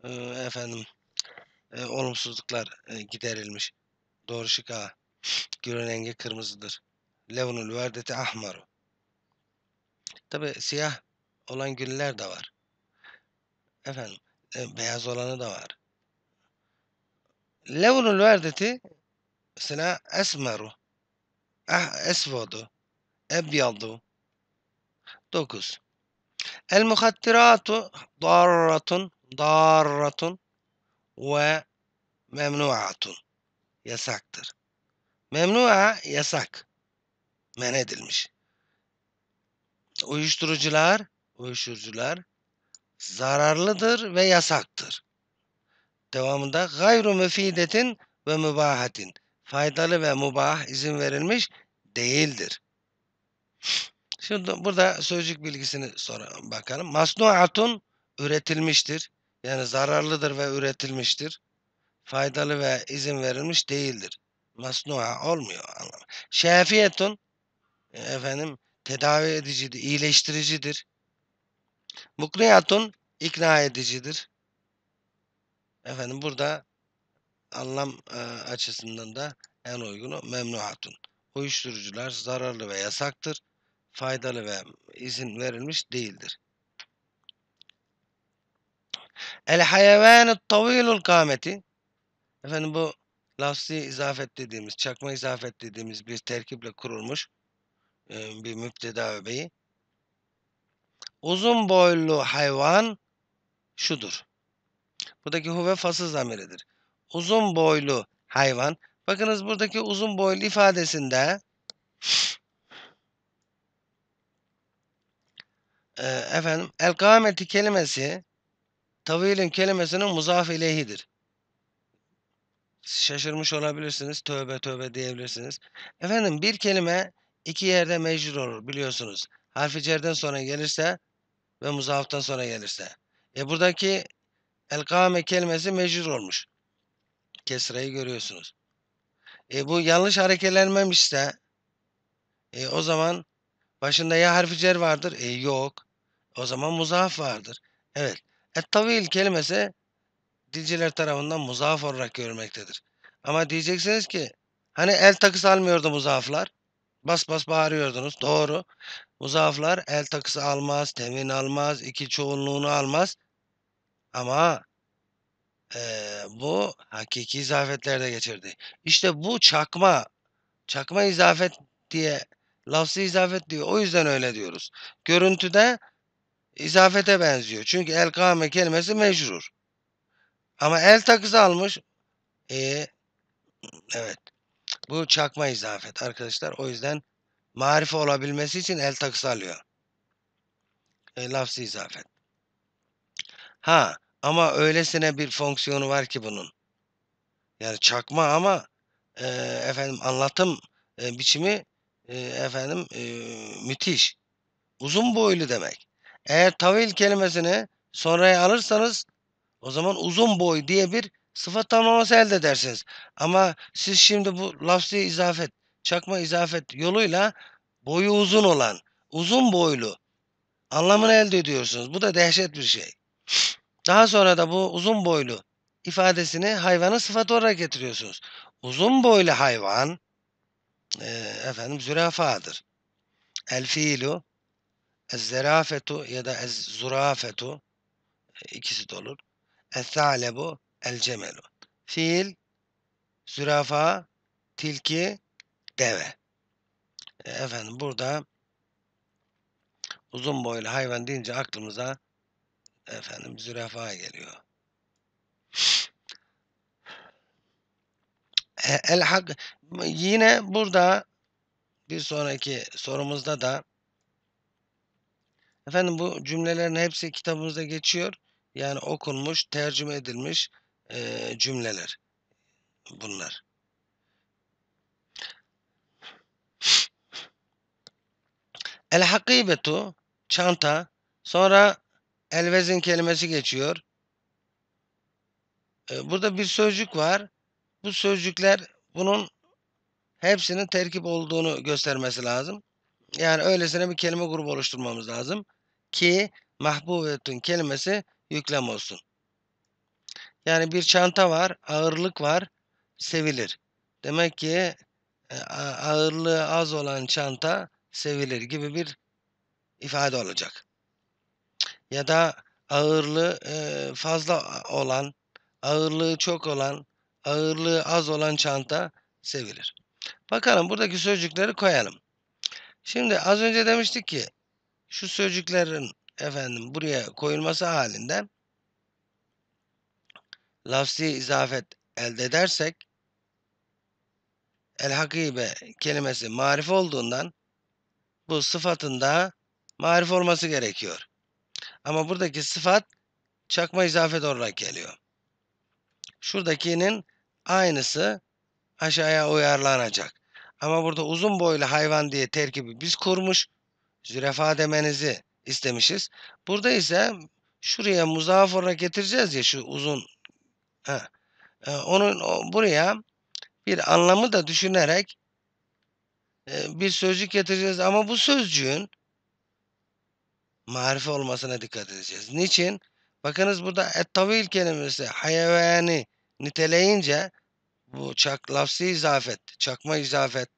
e, efendim e, olumsuzluklar e, giderilmiş. Doğru şık A. Gören rengi kırmızıdır. Levnul verdeti ahmaru. Tabi siyah olan güller de var. Efendim e, beyaz olanı da var. Levnul verdeti mesela esmeru. Ah, esvodu. Ebyadu. 9. El muhattiratu darratun darratun ve memnuatun yasaktır. Memnua yasak. Men edilmiş. Uyuşturucular, uyuşturucular zararlıdır ve yasaktır. Devamında gayru müfidetin ve mübahatin. Faydalı ve mübah izin verilmiş değildir. Şimdi burada sözcük bilgisini sonra bakalım. Masnuatun üretilmiştir. Yani zararlıdır ve üretilmiştir. Faydalı ve izin verilmiş değildir. Masnua olmuyor anlamı. Şefiyetun e, efendim tedavi edicidir, iyileştiricidir. Mukniyatun ikna edicidir. Efendim burada anlam e, açısından da en uygunu memnuatun. Uyuşturucular zararlı ve yasaktır faydalı ve izin verilmiş değildir. El hayvanı tavilul kameti efendim bu lafzi izafet dediğimiz, çakma izafet dediğimiz bir terkiple kurulmuş e, bir müpteda öbeği. Uzun boylu hayvan şudur. Buradaki huve fasız zamiridir. Uzun boylu hayvan. Bakınız buradaki uzun boylu ifadesinde e, efendim el kâmeti kelimesi tavilin kelimesinin muzaf ileyhidir. Şaşırmış olabilirsiniz. Tövbe tövbe diyebilirsiniz. Efendim bir kelime iki yerde mecbur olur biliyorsunuz. Harfi cerden sonra gelirse ve muzaftan sonra gelirse. E buradaki el kâme kelimesi mecbur olmuş. Kesreyi görüyorsunuz. E bu yanlış hareketlenmemişse e, o zaman Başında ya harfi cer vardır. E yok. O zaman muzaaf vardır. Evet. Et-tavil kelimesi dilciler tarafından muzaaf olarak görmektedir. Ama diyeceksiniz ki hani el takısı almıyordu muzaaflar. Bas bas bağırıyordunuz. Doğru. Muzaaflar el takısı almaz, temin almaz, iki çoğunluğunu almaz. Ama e, bu hakiki izafetlerde geçirdi. İşte bu çakma, çakma izafet diye Lafzı izafet diyor. O yüzden öyle diyoruz. Görüntüde izafete benziyor. Çünkü el kame kelimesi mecrur. Ama el takısı almış. Ee, evet. Bu çakma izafet arkadaşlar. O yüzden marife olabilmesi için el takısı alıyor. E, lafzı izafet. Ha ama öylesine bir fonksiyonu var ki bunun. Yani çakma ama e, efendim anlatım e, biçimi ee, efendim, eee, müthiş. Uzun boylu demek. Eğer tavil kelimesini sonraya alırsanız o zaman uzun boy diye bir sıfat tamlaması elde edersiniz. Ama siz şimdi bu lafzı izafet, çakma izafet yoluyla boyu uzun olan, uzun boylu anlamını elde ediyorsunuz. Bu da dehşet bir şey. Daha sonra da bu uzun boylu ifadesini hayvanın sıfatı olarak getiriyorsunuz. Uzun boylu hayvan efendim zürafadır. El fiilu ez zerafetu ya da ez zurafetu ikisi de olur. El thalebu el cemelu. Fiil zürafa tilki deve. efendim burada uzun boylu hayvan deyince aklımıza efendim zürafa geliyor. E, el hak yine burada bir sonraki sorumuzda da efendim bu cümlelerin hepsi kitabımızda geçiyor. Yani okunmuş, tercüme edilmiş e, cümleler bunlar. El hakibetu çanta sonra elvezin kelimesi geçiyor. E, burada bir sözcük var bu sözcükler bunun hepsinin terkip olduğunu göstermesi lazım. Yani öylesine bir kelime grubu oluşturmamız lazım. Ki mahbubetün kelimesi yüklem olsun. Yani bir çanta var, ağırlık var, sevilir. Demek ki e, ağırlığı az olan çanta sevilir gibi bir ifade olacak. Ya da ağırlığı e, fazla olan, ağırlığı çok olan, ağırlığı az olan çanta sevilir. Bakalım buradaki sözcükleri koyalım. Şimdi az önce demiştik ki şu sözcüklerin efendim buraya koyulması halinde lafzi izafet elde edersek el hakibe kelimesi marif olduğundan bu sıfatın da marif olması gerekiyor. Ama buradaki sıfat çakma izafet olarak geliyor. Şuradakinin Aynısı aşağıya uyarlanacak. Ama burada uzun boylu hayvan diye terkibi biz kurmuş. Zürafa demenizi istemişiz. Burada ise şuraya muzafora getireceğiz ya şu uzun. Ha. E, onun o, buraya bir anlamı da düşünerek e, bir sözcük getireceğiz. Ama bu sözcüğün marife olmasına dikkat edeceğiz. Niçin? Bakınız burada ettavil kelimesi hayvani niteleyince bu çak, lafsi izafet, çakma izafet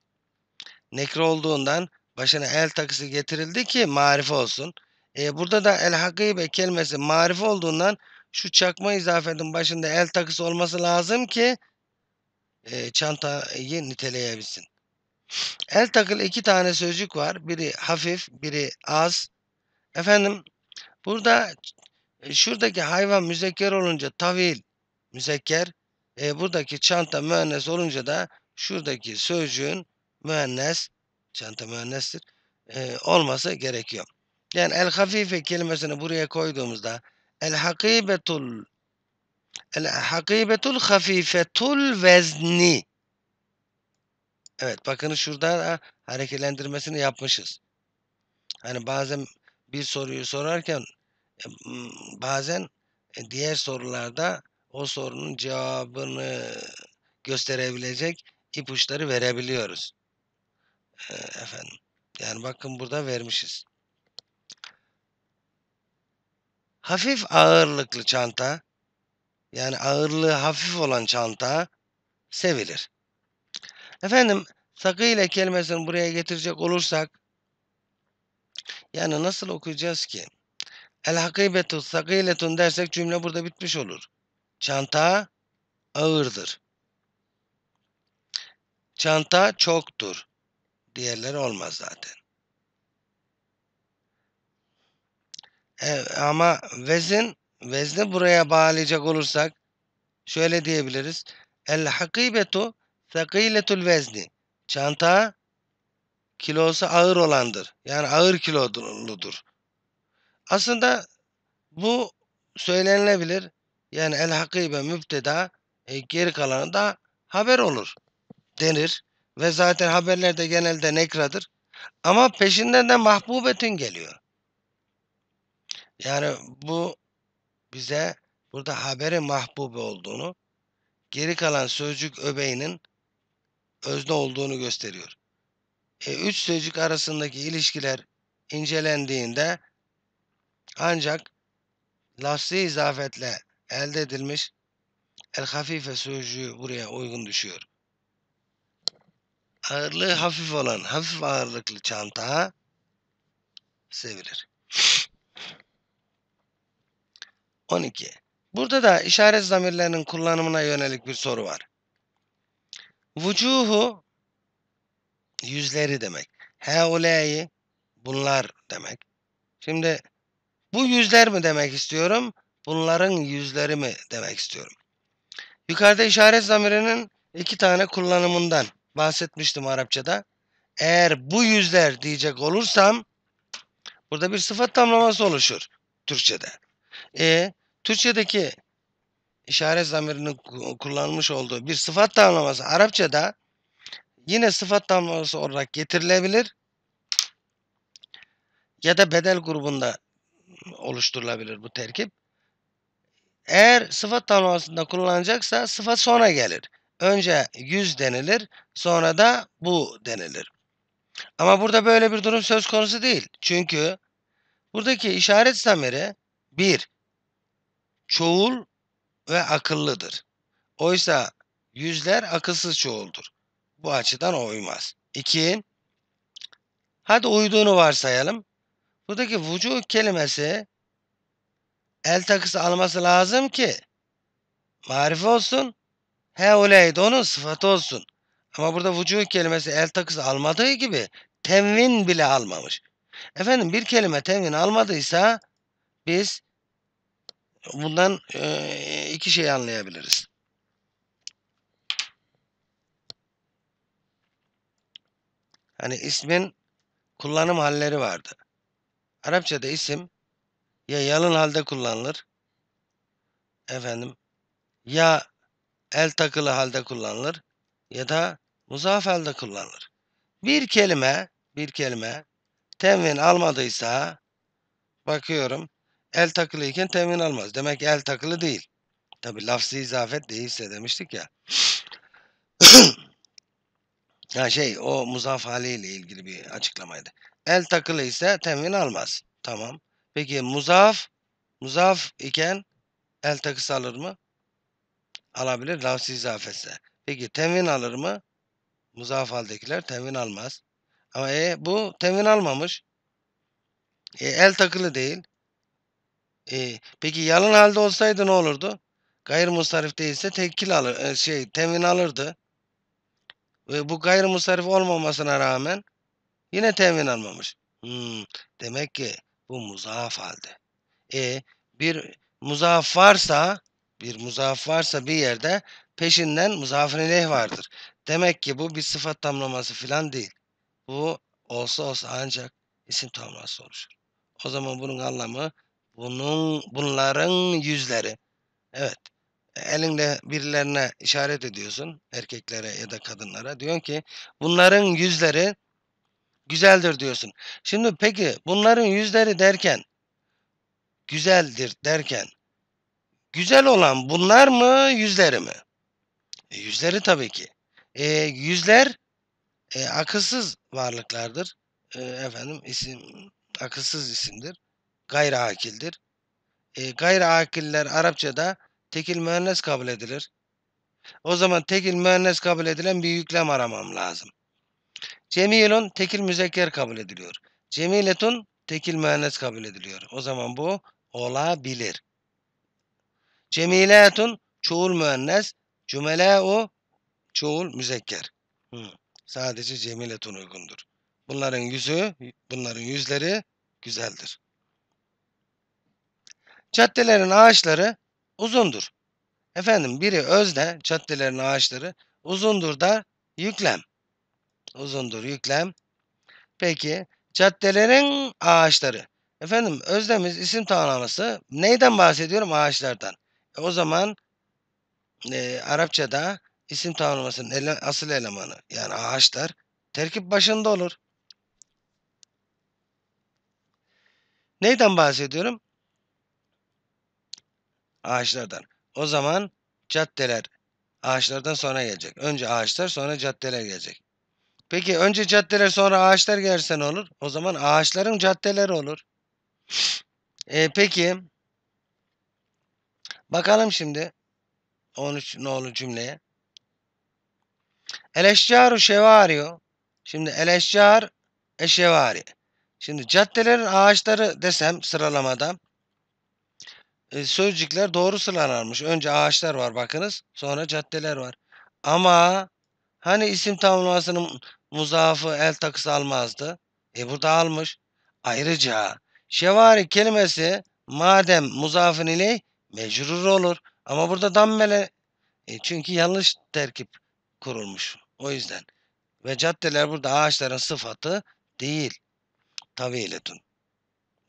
nekre olduğundan başına el takısı getirildi ki marife olsun. E, burada da el hakibe kelimesi marife olduğundan şu çakma izafetin başında el takısı olması lazım ki e, çantayı niteleyebilsin. El takıl iki tane sözcük var. Biri hafif, biri az. Efendim burada e, şuradaki hayvan müzekker olunca tavil müzekker. E, buradaki çanta müennes olunca da şuradaki sözcüğün müennes, çanta müennestir, e, olması gerekiyor. Yani el hafife kelimesini buraya koyduğumuzda el hakibetul el hakibetul hafifetul vezni Evet bakın şurada hareketlendirmesini yapmışız. Hani bazen bir soruyu sorarken e, bazen e, diğer sorularda o sorunun cevabını gösterebilecek ipuçları verebiliyoruz. Ee, efendim. Yani bakın burada vermişiz. Hafif ağırlıklı çanta yani ağırlığı hafif olan çanta sevilir. Efendim sakı ile kelimesini buraya getirecek olursak yani nasıl okuyacağız ki? El hakibetu sakiletun dersek cümle burada bitmiş olur. Çanta ağırdır. Çanta çoktur. Diğerleri olmaz zaten. Evet, ama vezin vezni buraya bağlayacak olursak şöyle diyebiliriz. El hakibetu sakiletul vezni. Çanta kilosu ağır olandır. Yani ağır kiloludur. Aslında bu söylenilebilir. Yani el hakibe müpteda e, geri kalanı da haber olur denir. Ve zaten haberlerde genelde nekradır. Ama peşinden de mahbubetin geliyor. Yani bu bize burada haberi mahbube olduğunu, geri kalan sözcük öbeğinin özne olduğunu gösteriyor. E, üç sözcük arasındaki ilişkiler incelendiğinde ancak lafzi izafetle elde edilmiş el hafife sözcüğü buraya uygun düşüyor. Ağırlığı hafif olan hafif ağırlıklı çanta sevilir. 12. [SNIFFS] Burada da işaret zamirlerinin kullanımına yönelik bir soru var. Vucuhu yüzleri demek. Heuleyi bunlar demek. Şimdi bu yüzler mi demek istiyorum? Bunların yüzleri mi demek istiyorum. Yukarıda işaret zamirinin iki tane kullanımından bahsetmiştim Arapçada. Eğer bu yüzler diyecek olursam burada bir sıfat tamlaması oluşur Türkçede. E, Türkçedeki işaret zamirinin kullanmış olduğu bir sıfat tamlaması Arapçada yine sıfat tamlaması olarak getirilebilir ya da bedel grubunda oluşturulabilir bu terkip. Eğer sıfat tanımlamasında kullanacaksa sıfat sonra gelir. Önce yüz denilir, sonra da bu denilir. Ama burada böyle bir durum söz konusu değil. Çünkü buradaki işaret zamiri bir çoğul ve akıllıdır. Oysa yüzler akılsız çoğuldur. Bu açıdan uymaz. 2. Hadi uyduğunu varsayalım. Buradaki vücut kelimesi el takısı alması lazım ki marife olsun. he Heuleyde onun sıfatı olsun. Ama burada vücuh kelimesi el takısı almadığı gibi temvin bile almamış. Efendim bir kelime temvin almadıysa biz bundan e, iki şey anlayabiliriz. Hani ismin kullanım halleri vardı. Arapçada isim ya yalın halde kullanılır. Efendim ya el takılı halde kullanılır ya da muzaf halde kullanılır. Bir kelime, bir kelime tenvin almadıysa bakıyorum el takılıyken tenvin almaz. Demek ki el takılı değil. Tabi lafzı izafet değilse demiştik ya. ya [CLEARS THROAT] şey o muzaf haliyle ilgili bir açıklamaydı. El takılı ise tenvin almaz. Tamam. Peki muzaf muzaf iken el takısı alır mı? Alabilir lafz-i izafetse. Peki tenvin alır mı? Muzaf haldekiler tenvin almaz. Ama e, bu tenvin almamış. E, el takılı değil. E, peki yalın halde olsaydı ne olurdu? Gayr Gayrimusarif değilse tekkil alır, e, şey tenvin alırdı. Ve bu gayrimusarif olmamasına rağmen yine tenvin almamış. Hmm, demek ki bu muzaaf halde. E bir muzaaf varsa bir muzaaf varsa bir yerde peşinden muzafın ileyh vardır. Demek ki bu bir sıfat tamlaması filan değil. Bu olsa olsa ancak isim tamlaması oluşur. O zaman bunun anlamı bunun bunların yüzleri. Evet. Elinle birilerine işaret ediyorsun erkeklere ya da kadınlara. Diyorsun ki bunların yüzleri güzeldir diyorsun. Şimdi peki bunların yüzleri derken güzeldir derken güzel olan bunlar mı yüzleri mi? E, yüzleri tabii ki. E, yüzler e, akılsız varlıklardır. E, efendim isim akılsız isimdir. Gayri akildir. E, gayri akiller Arapçada tekil müennes kabul edilir. O zaman tekil müennes kabul edilen bir yüklem aramam lazım. Cemilun tekil müzekker kabul ediliyor. Cemiletun tekil müennes kabul ediliyor. O zaman bu olabilir. Cemiletun çoğul müennes. o çoğul müzekker. Hmm. Sadece cemiletun uygundur. Bunların yüzü, bunların yüzleri güzeldir. Caddelerin ağaçları uzundur. Efendim biri özne, caddelerin ağaçları uzundur da yüklem. Uzundur yüklem. Peki caddelerin ağaçları. Efendim özlemiz isim tanımlaması. Neyden bahsediyorum? Ağaçlardan. E, o zaman e, Arapçada isim tanımlamasının ele, asıl elemanı yani ağaçlar terkip başında olur. Neyden bahsediyorum? Ağaçlardan. O zaman caddeler ağaçlardan sonra gelecek. Önce ağaçlar sonra caddeler gelecek. Peki önce caddeler sonra ağaçlar gelirse ne olur? O zaman ağaçların caddeleri olur. E, peki. Bakalım şimdi. 13 nolu cümleye. Eleşcaru şevario. Şimdi eleşcar eşevari. Şimdi caddelerin ağaçları desem sıralamada. E, sözcükler doğru sıralanmış. Önce ağaçlar var bakınız. Sonra caddeler var. Ama hani isim tamlamasının muzaafı el takısı almazdı. E burada almış. Ayrıca şevari kelimesi madem muzafın ile mecrur olur. Ama burada dammele e çünkü yanlış terkip kurulmuş. O yüzden. Ve caddeler burada ağaçların sıfatı değil. Taviletun.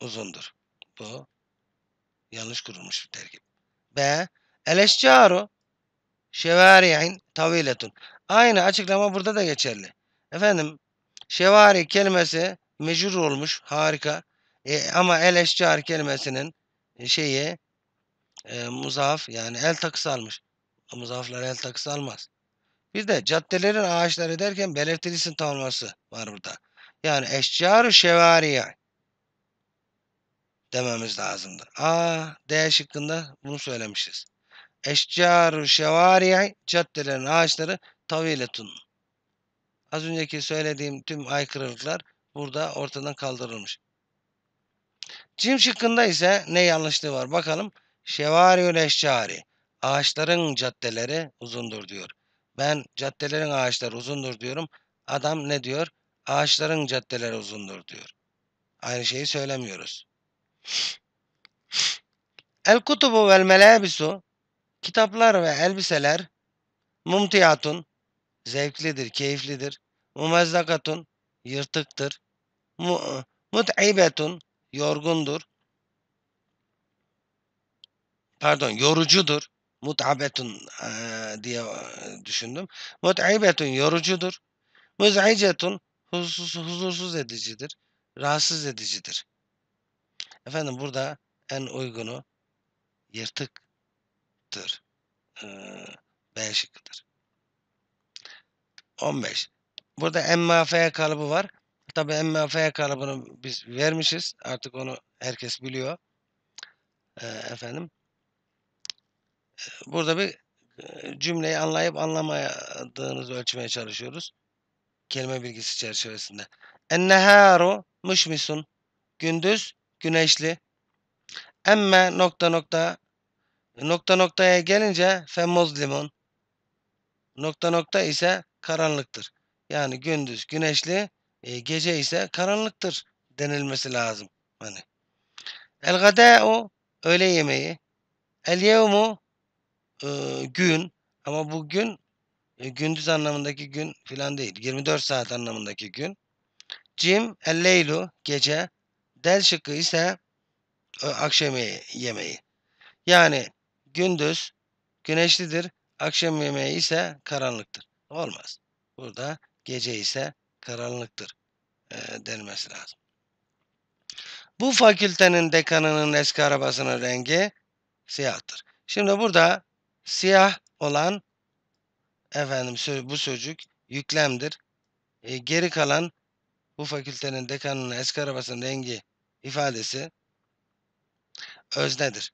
Uzundur. Bu yanlış kurulmuş bir terkip. B. Eleşcaru şevariyin taviletun. Aynı açıklama burada da geçerli. Efendim şevari kelimesi mecrur olmuş. Harika. E, ama el eşcar kelimesinin e, şeyi e, muzaf yani el takısı almış. Muzaflar el takısı almaz. Bir de caddelerin ağaçları derken belirtili isim var burada. Yani eşcar-ı şevariye dememiz lazımdır. A, D şıkkında bunu söylemişiz. Eşcar-ı şevariye caddelerin ağaçları taviletun Az önceki söylediğim tüm aykırılıklar burada ortadan kaldırılmış. Cim şıkkında ise ne yanlışlığı var bakalım. Şevariyül eşcari. Ağaçların caddeleri uzundur diyor. Ben caddelerin ağaçları uzundur diyorum. Adam ne diyor? Ağaçların caddeleri uzundur diyor. Aynı şeyi söylemiyoruz. El kutubu vel melabisu kitaplar ve elbiseler mumtiyatun zevklidir, keyiflidir. Mumezzakatun yırtıktır. Mu mut'ibetun yorgundur. Pardon yorucudur. Mut'abetun e, diye e, düşündüm. Mut'ibetun yorucudur. Muz'icetun huzursuz, edicidir. Rahatsız edicidir. Efendim burada en uygunu yırtıktır. Ee, B şıkkıdır. 15. Burada emmafeye kalıbı var. Tabii emmafeye kalıbını biz vermişiz. Artık onu herkes biliyor. E, efendim. Ee, burada bir e, cümleyi anlayıp anlamadığınızı ölçmeye çalışıyoruz. Kelime bilgisi çerçevesinde. Enneharu müşmisun. Gündüz güneşli. Emme nokta nokta nokta noktaya gelince femozlimun. Nokta nokta ise karanlıktır. Yani gündüz güneşli, e, gece ise karanlıktır denilmesi lazım. Hani. El o öğle yemeği. El yevmu e, gün ama bugün e, gündüz anlamındaki gün filan değil. 24 saat anlamındaki gün. Cim el leylu gece. Del şıkkı ise e, akşam yemeği. Yani gündüz güneşlidir. Akşam yemeği ise karanlıktır. Olmaz. Burada gece ise karanlıktır e, denmesi lazım. Bu fakültenin dekanının eski arabasının rengi siyahtır. Şimdi burada siyah olan efendim bu sözcük yüklemdir. E, geri kalan bu fakültenin dekanının eski arabasının rengi ifadesi öznedir.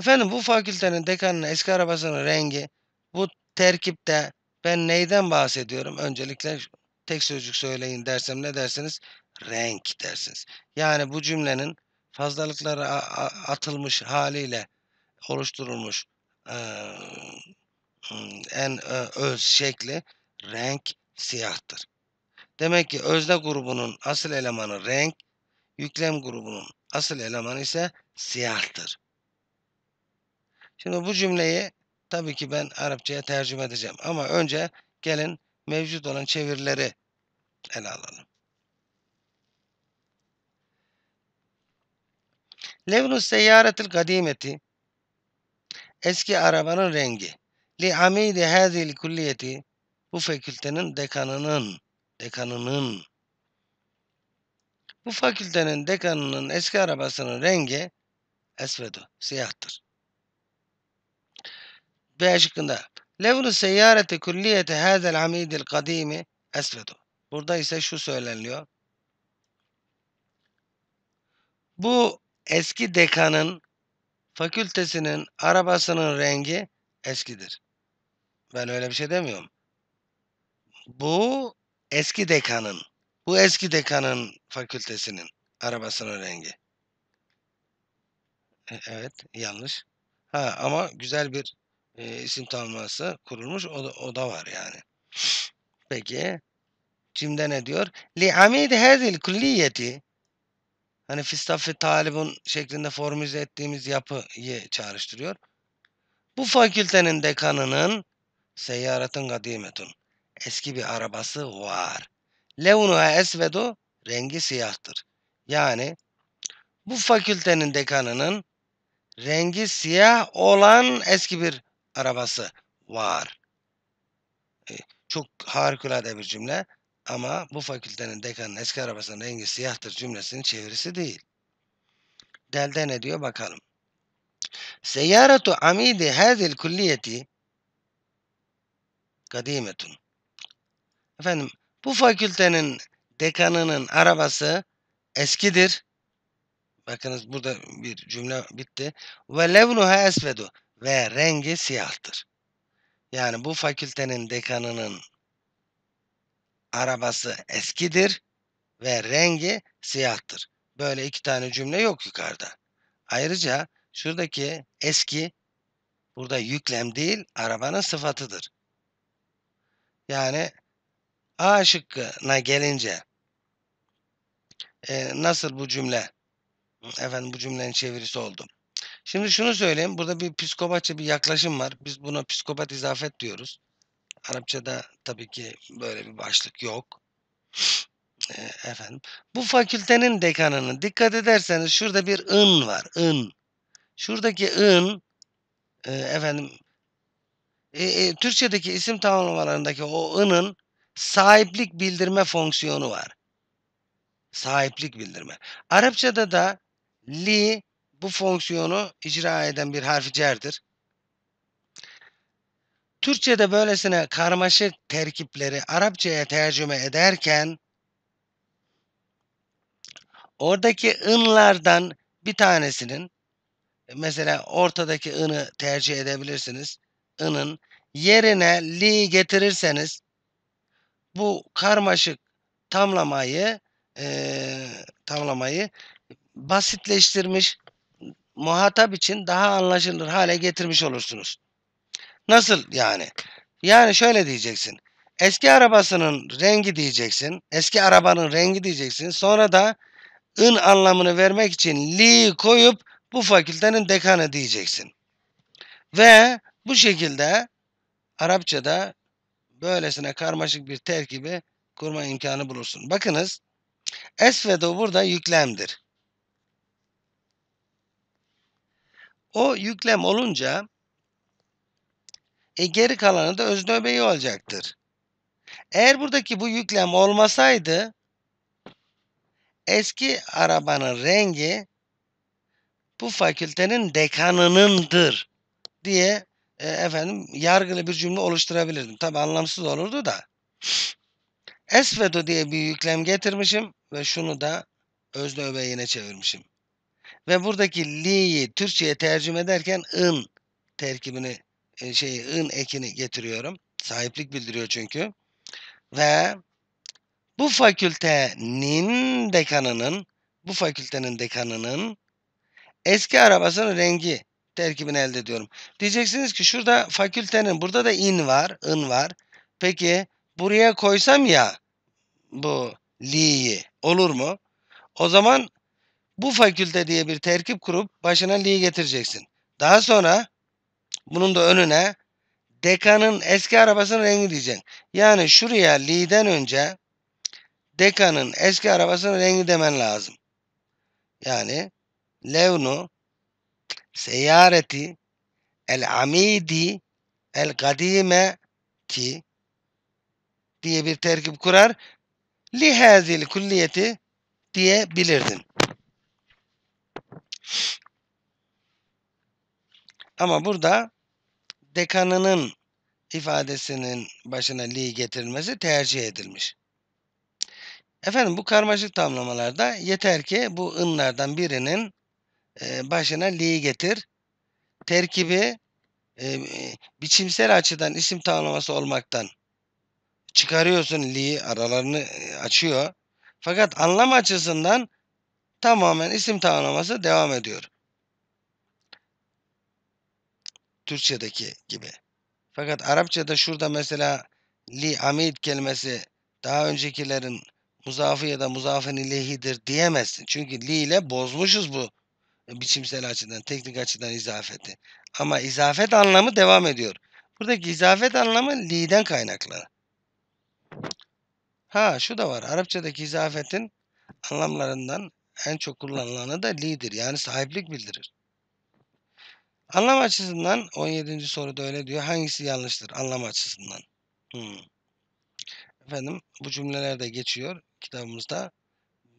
Efendim bu fakültenin dekanının eski arabasının rengi bu terkipte ben neyden bahsediyorum? Öncelikle tek sözcük söyleyin dersem ne dersiniz? Renk dersiniz. Yani bu cümlenin fazlalıkları atılmış haliyle oluşturulmuş hmm, en e, öz şekli renk siyahtır. Demek ki özne grubunun asıl elemanı renk, yüklem grubunun asıl elemanı ise siyahtır. Şimdi bu cümleyi tabii ki ben Arapçaya tercüme edeceğim. Ama önce gelin mevcut olan çevirileri ele alalım. Levnus seyyaretil kadimeti eski arabanın rengi. Li amidi hazil kulliyeti bu fakültenin dekanının dekanının bu fakültenin dekanının eski arabasının rengi esvedu, siyahtır. B şıkkında. Levnu seyyarete külliyete hazel amidil kadimi esvedu. Burada ise şu söyleniyor. Bu eski dekanın fakültesinin arabasının rengi eskidir. Ben öyle bir şey demiyorum. Bu eski dekanın, bu eski dekanın fakültesinin arabasının rengi. E, evet, yanlış. Ha ama güzel bir e, isim tanımlaması kurulmuş. O da, o da var yani. Peki. Şimdi ne diyor? Li amid hazil kulliyeti hani fistafi talibun şeklinde formüle ettiğimiz yapıyı çağrıştırıyor. Bu fakültenin dekanının seyyaratın kadimetun. Eski bir arabası var. Levnuha esvedu rengi siyahtır. Yani bu fakültenin dekanının rengi siyah olan eski bir arabası var. E, çok harikulade bir cümle ama bu fakültenin dekanın eski arabasının rengi siyahtır cümlesinin çevirisi değil. Delde ne diyor bakalım. Seyyaratu amidi hazil kulliyeti kadimetun. Efendim bu fakültenin dekanının arabası eskidir. Bakınız burada bir cümle bitti. Ve levnuha esvedu ve rengi siyahtır. Yani bu fakültenin dekanının arabası eskidir ve rengi siyahtır. Böyle iki tane cümle yok yukarıda. Ayrıca şuradaki eski burada yüklem değil arabanın sıfatıdır. Yani A şıkkına gelince e, nasıl bu cümle efendim bu cümlenin çevirisi oldu. Şimdi şunu söyleyeyim. Burada bir psikopatça bir yaklaşım var. Biz buna psikopat izafet diyoruz. Arapçada tabii ki böyle bir başlık yok. Ee, efendim. Bu fakültenin dekanının dikkat ederseniz şurada bir ın var. ın. Şuradaki ın e, efendim e, e, Türkçedeki isim tamamlamalarındaki o ının sahiplik bildirme fonksiyonu var. Sahiplik bildirme. Arapçada da li bu fonksiyonu icra eden bir harfi cerdir. Türkçe'de böylesine karmaşık terkipleri Arapça'ya tercüme ederken oradaki ınlardan bir tanesinin mesela ortadaki ını tercih edebilirsiniz. 'ın'ın yerine li getirirseniz bu karmaşık tamlamayı e, tamlamayı basitleştirmiş muhatap için daha anlaşılır hale getirmiş olursunuz. Nasıl yani? Yani şöyle diyeceksin. Eski arabasının rengi diyeceksin. Eski arabanın rengi diyeceksin. Sonra da ın anlamını vermek için li koyup bu fakültenin dekanı diyeceksin. Ve bu şekilde Arapçada böylesine karmaşık bir terkibi kurma imkanı bulursun. Bakınız esvedo burada yüklemdir. O yüklem olunca e, geri kalanı da özne öbeği olacaktır. Eğer buradaki bu yüklem olmasaydı eski arabanın rengi bu fakültenin dekanınındır diye e, efendim yargılı bir cümle oluşturabilirdim. Tabi anlamsız olurdu da. Esvedo diye bir yüklem getirmişim ve şunu da özne öbeğine çevirmişim. Ve buradaki li'yi Türkçe'ye tercüme ederken ın terkibini şey ın ekini getiriyorum. Sahiplik bildiriyor çünkü. Ve bu fakültenin dekanının bu fakültenin dekanının eski arabasının rengi terkibini elde ediyorum. Diyeceksiniz ki şurada fakültenin burada da in var, ın var. Peki buraya koysam ya bu li'yi olur mu? O zaman bu fakülte diye bir terkip kurup başına li getireceksin. Daha sonra bunun da önüne dekanın eski arabasının rengi diyeceksin. Yani şuraya li'den önce dekanın eski arabasının rengi demen lazım. Yani levnu seyareti el amidi el kadime ki diye bir terkip kurar. Lihazil kulliyeti diyebilirdin. Ama burada dekanının ifadesinin başına li getirilmesi tercih edilmiş. Efendim bu karmaşık tamlamalarda yeter ki bu ınlardan birinin e, başına li getir. Terkibi e, biçimsel açıdan isim tamlaması olmaktan çıkarıyorsun li aralarını e, açıyor. Fakat anlam açısından tamamen isim tanımlaması devam ediyor. Türkçedeki gibi. Fakat Arapçada şurada mesela li amid kelimesi daha öncekilerin muzafı ya da muzafın ilehidir diyemezsin. Çünkü li ile bozmuşuz bu biçimsel açıdan, teknik açıdan izafeti. Ama izafet anlamı devam ediyor. Buradaki izafet anlamı li'den kaynaklı. Ha şu da var. Arapçadaki izafetin anlamlarından en çok kullanılanı da lider yani sahiplik bildirir. Anlam açısından 17. soruda öyle diyor. Hangisi yanlıştır anlam açısından? Hmm. Efendim bu cümleler de geçiyor kitabımızda.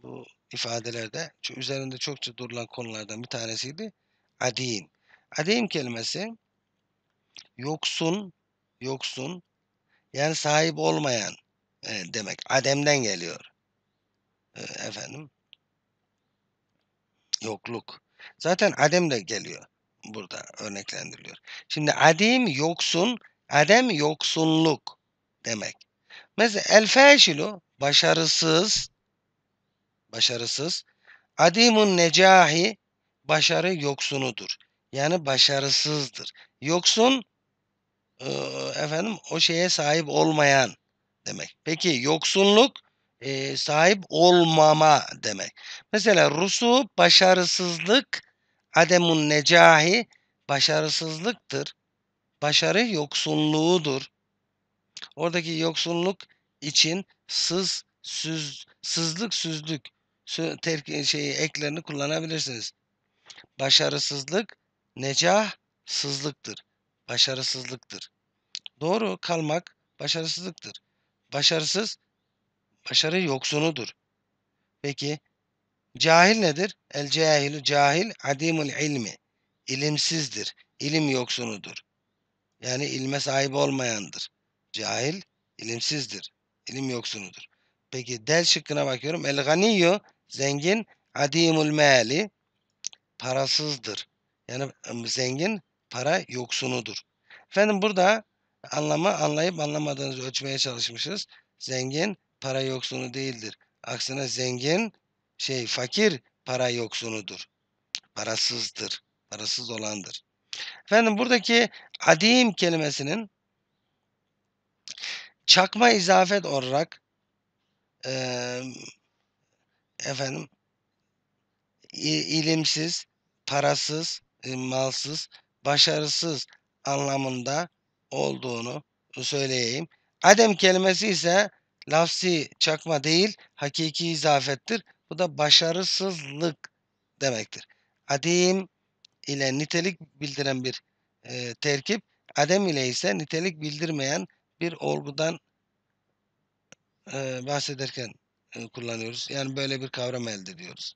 Bu ifadelerde şu üzerinde çokça durulan konulardan bir tanesiydi. Adin. Adin kelimesi yoksun, yoksun yani sahip olmayan e, demek. Adem'den geliyor. E, efendim Yokluk. Zaten Adem de geliyor burada örneklendiriliyor. Şimdi adim yoksun, adem yoksunluk demek. Mesela el feşilu başarısız, başarısız. Adimun necahi başarı yoksunudur. Yani başarısızdır. Yoksun efendim o şeye sahip olmayan demek. Peki yoksunluk e, sahip olmama demek. Mesela rusu başarısızlık, ademun necahi başarısızlıktır. Başarı yoksunluğudur. Oradaki yoksunluk için sız, süz, sızlık, süzlük sü, terk, şeyi, eklerini kullanabilirsiniz. Başarısızlık, necah, sızlıktır. Başarısızlıktır. Doğru kalmak başarısızlıktır. Başarısız başarı yoksunudur. Peki cahil nedir? El cahilu cahil adimul ilmi. İlimsizdir. İlim yoksunudur. Yani ilme sahip olmayandır. Cahil ilimsizdir. İlim yoksunudur. Peki del şıkkına bakıyorum. El ganiyyu zengin adimul mali parasızdır. Yani zengin para yoksunudur. Efendim burada anlamı anlayıp anlamadığınızı ölçmeye çalışmışız. Zengin para yoksunu değildir. Aksine zengin şey fakir para yoksunudur. Parasızdır. Parasız olandır. Efendim buradaki adim kelimesinin çakma izafet olarak e, efendim ilimsiz, parasız, e, malsız, başarısız anlamında olduğunu söyleyeyim. Adem kelimesi ise lafsi çakma değil hakiki izafettir. Bu da başarısızlık demektir. Adim ile nitelik bildiren bir e, terkip, adem ile ise nitelik bildirmeyen bir olgudan e, bahsederken e, kullanıyoruz. Yani böyle bir kavram elde ediyoruz.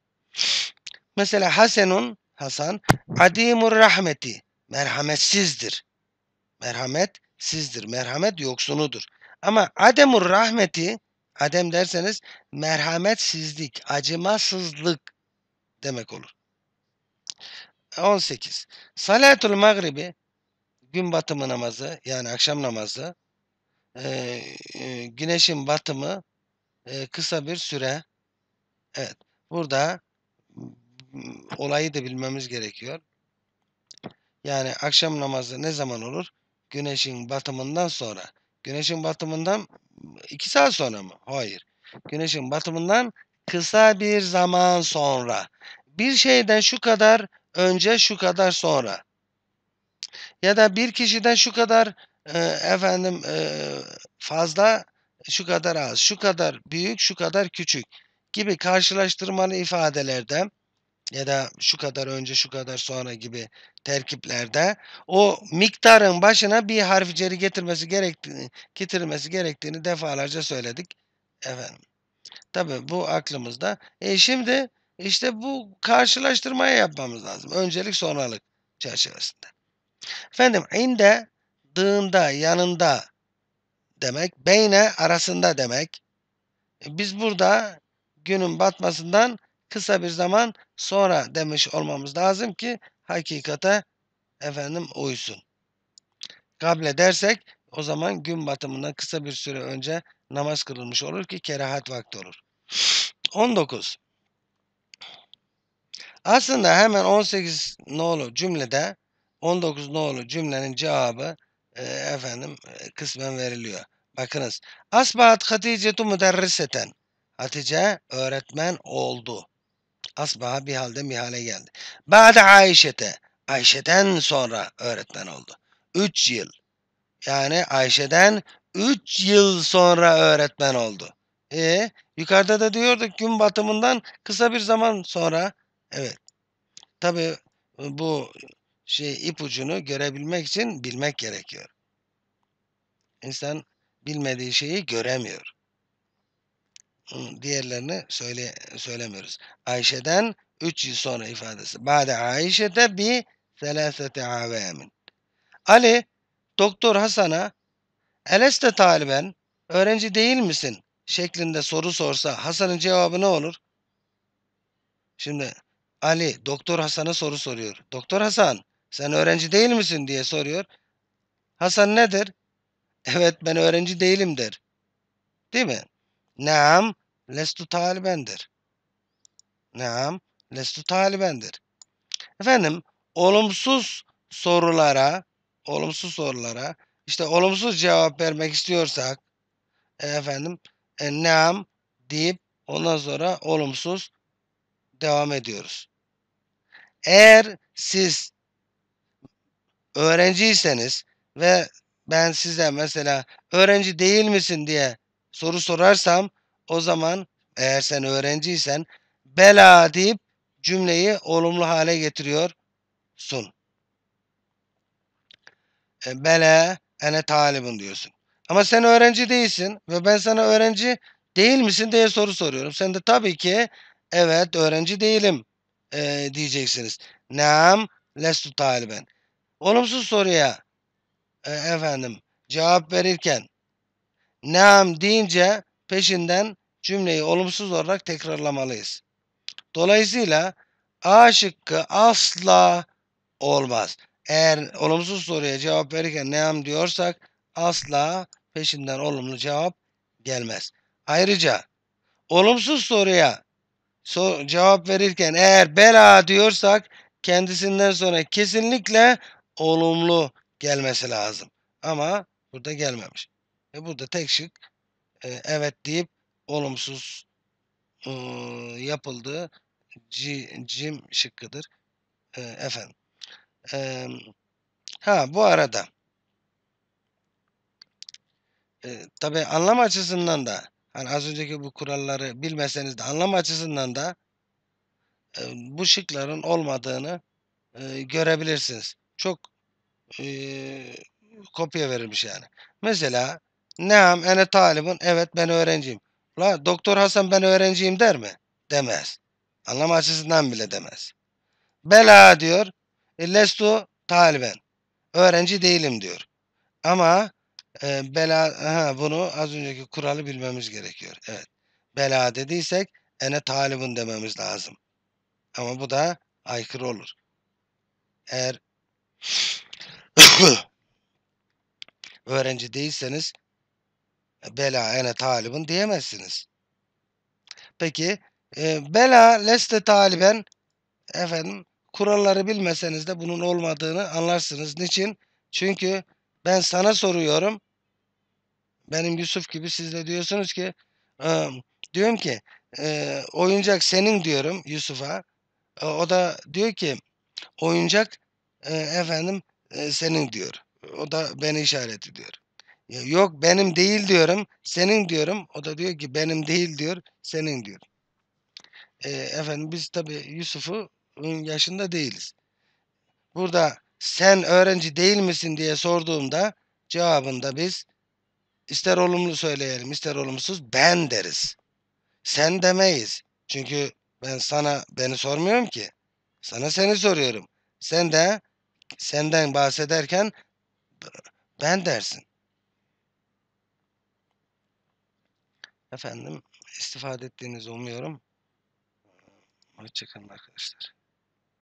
Mesela Hasan'un Hasan adimur rahmeti merhametsizdir. Merhamet sizdir. Merhamet yoksunudur. Ama ademur rahmeti adem derseniz merhametsizlik, acımasızlık demek olur. 18. Salatul Magribi gün batımı namazı yani akşam namazı e, e, güneşin batımı e, kısa bir süre evet burada olayı da bilmemiz gerekiyor. Yani akşam namazı ne zaman olur? Güneşin batımından sonra. Güneşin batımından 2 saat sonra mı? Hayır. Güneşin batımından kısa bir zaman sonra. Bir şeyden şu kadar önce şu kadar sonra. Ya da bir kişiden şu kadar e, efendim e, fazla şu kadar az, şu kadar büyük, şu kadar küçük gibi karşılaştırmalı ifadelerde ya da şu kadar önce şu kadar sonra gibi terkiplerde o miktarın başına bir harfi ceri getirmesi gerektiğini getirmesi gerektiğini defalarca söyledik efendim. Tabi bu aklımızda. E şimdi işte bu karşılaştırmayı yapmamız lazım. Öncelik sonralık çerçevesinde. Efendim inde dığında yanında demek. Beyne arasında demek. E, biz burada günün batmasından kısa bir zaman sonra demiş olmamız lazım ki hakikate efendim uysun. Kable dersek o zaman gün batımından kısa bir süre önce namaz kılınmış olur ki kerahat vakti olur. 19. Aslında hemen 18 nolu cümlede 19 nolu cümlenin cevabı e, efendim e, kısmen veriliyor. Bakınız. Asbahat Hatice'tu müderriseten. Hatice öğretmen oldu. Asbaha bir halde mihale geldi. Bade Ayşe'te. Ayşe'den sonra öğretmen oldu. Üç yıl. Yani Ayşe'den üç yıl sonra öğretmen oldu. E yukarıda da diyorduk gün batımından kısa bir zaman sonra. Evet. Tabi e, bu şey ipucunu görebilmek için bilmek gerekiyor. İnsan bilmediği şeyi göremiyor diğerlerini söyle söylemiyoruz. Ayşe'den 3 yıl sonra ifadesi. Bade Ayşe'de bir selasete avemin. Ali Doktor Hasan'a Eleste taliben öğrenci değil misin? şeklinde soru sorsa Hasan'ın cevabı ne olur? Şimdi Ali Doktor Hasan'a soru soruyor. Doktor Hasan sen öğrenci değil misin diye soruyor. Hasan nedir? Evet ben öğrenci değilim der. Değil mi? Naam lestu talibendir. Naam lestu talibendir. Efendim olumsuz sorulara olumsuz sorulara işte olumsuz cevap vermek istiyorsak e, efendim e, naam deyip ondan sonra olumsuz devam ediyoruz. Eğer siz öğrenciyseniz ve ben size mesela öğrenci değil misin diye soru sorarsam o zaman eğer sen öğrenciysen bela deyip cümleyi olumlu hale getiriyorsun. E, bela ene talibin diyorsun. Ama sen öğrenci değilsin ve ben sana öğrenci değil misin diye soru soruyorum. Sen de tabii ki evet öğrenci değilim e, diyeceksiniz. Nam lestu taliben. Olumsuz soruya e, efendim cevap verirken Naam deyince peşinden cümleyi olumsuz olarak tekrarlamalıyız. Dolayısıyla A şıkkı asla olmaz. Eğer olumsuz soruya cevap verirken neam diyorsak asla peşinden olumlu cevap gelmez. Ayrıca olumsuz soruya sor cevap verirken eğer bela diyorsak kendisinden sonra kesinlikle olumlu gelmesi lazım. Ama burada gelmemiş. E burada tek şık e, evet deyip olumsuz e, yapıldığı C, cim şıkkıdır. E, efendim. E, ha bu arada e, tabi anlam açısından da hani az önceki bu kuralları bilmeseniz de anlam açısından da e, bu şıkların olmadığını e, görebilirsiniz. Çok e, kopya verilmiş yani. Mesela Neam ene talibun. Evet ben öğrenciyim. La doktor Hasan ben öğrenciyim der mi? Demez. Anlam açısından bile demez. Bela diyor. E, lestu taliben. Öğrenci değilim diyor. Ama e, bela aha, bunu az önceki kuralı bilmemiz gerekiyor. Evet. Bela dediysek ene talibun dememiz lazım. Ama bu da aykırı olur. Eğer [COUGHS] öğrenci değilseniz bela ene talibun diyemezsiniz. Peki e, bela leste taliben efendim kuralları bilmeseniz de bunun olmadığını anlarsınız. Niçin? Çünkü ben sana soruyorum. Benim Yusuf gibi siz de diyorsunuz ki e, diyorum ki e, oyuncak senin diyorum Yusuf'a. E, o da diyor ki oyuncak e, efendim e, senin diyor. O da beni işaret ediyor. Ya yok benim değil diyorum, senin diyorum. O da diyor ki benim değil diyor, senin diyor. E, efendim biz tabi Yusuf'un yaşında değiliz. Burada sen öğrenci değil misin diye sorduğumda cevabında biz ister olumlu söyleyelim ister olumsuz ben deriz. Sen demeyiz. Çünkü ben sana beni sormuyorum ki. Sana seni soruyorum. Sen de senden bahsederken ben dersin. efendim istifade ettiğinizi umuyorum. Hoşçakalın arkadaşlar.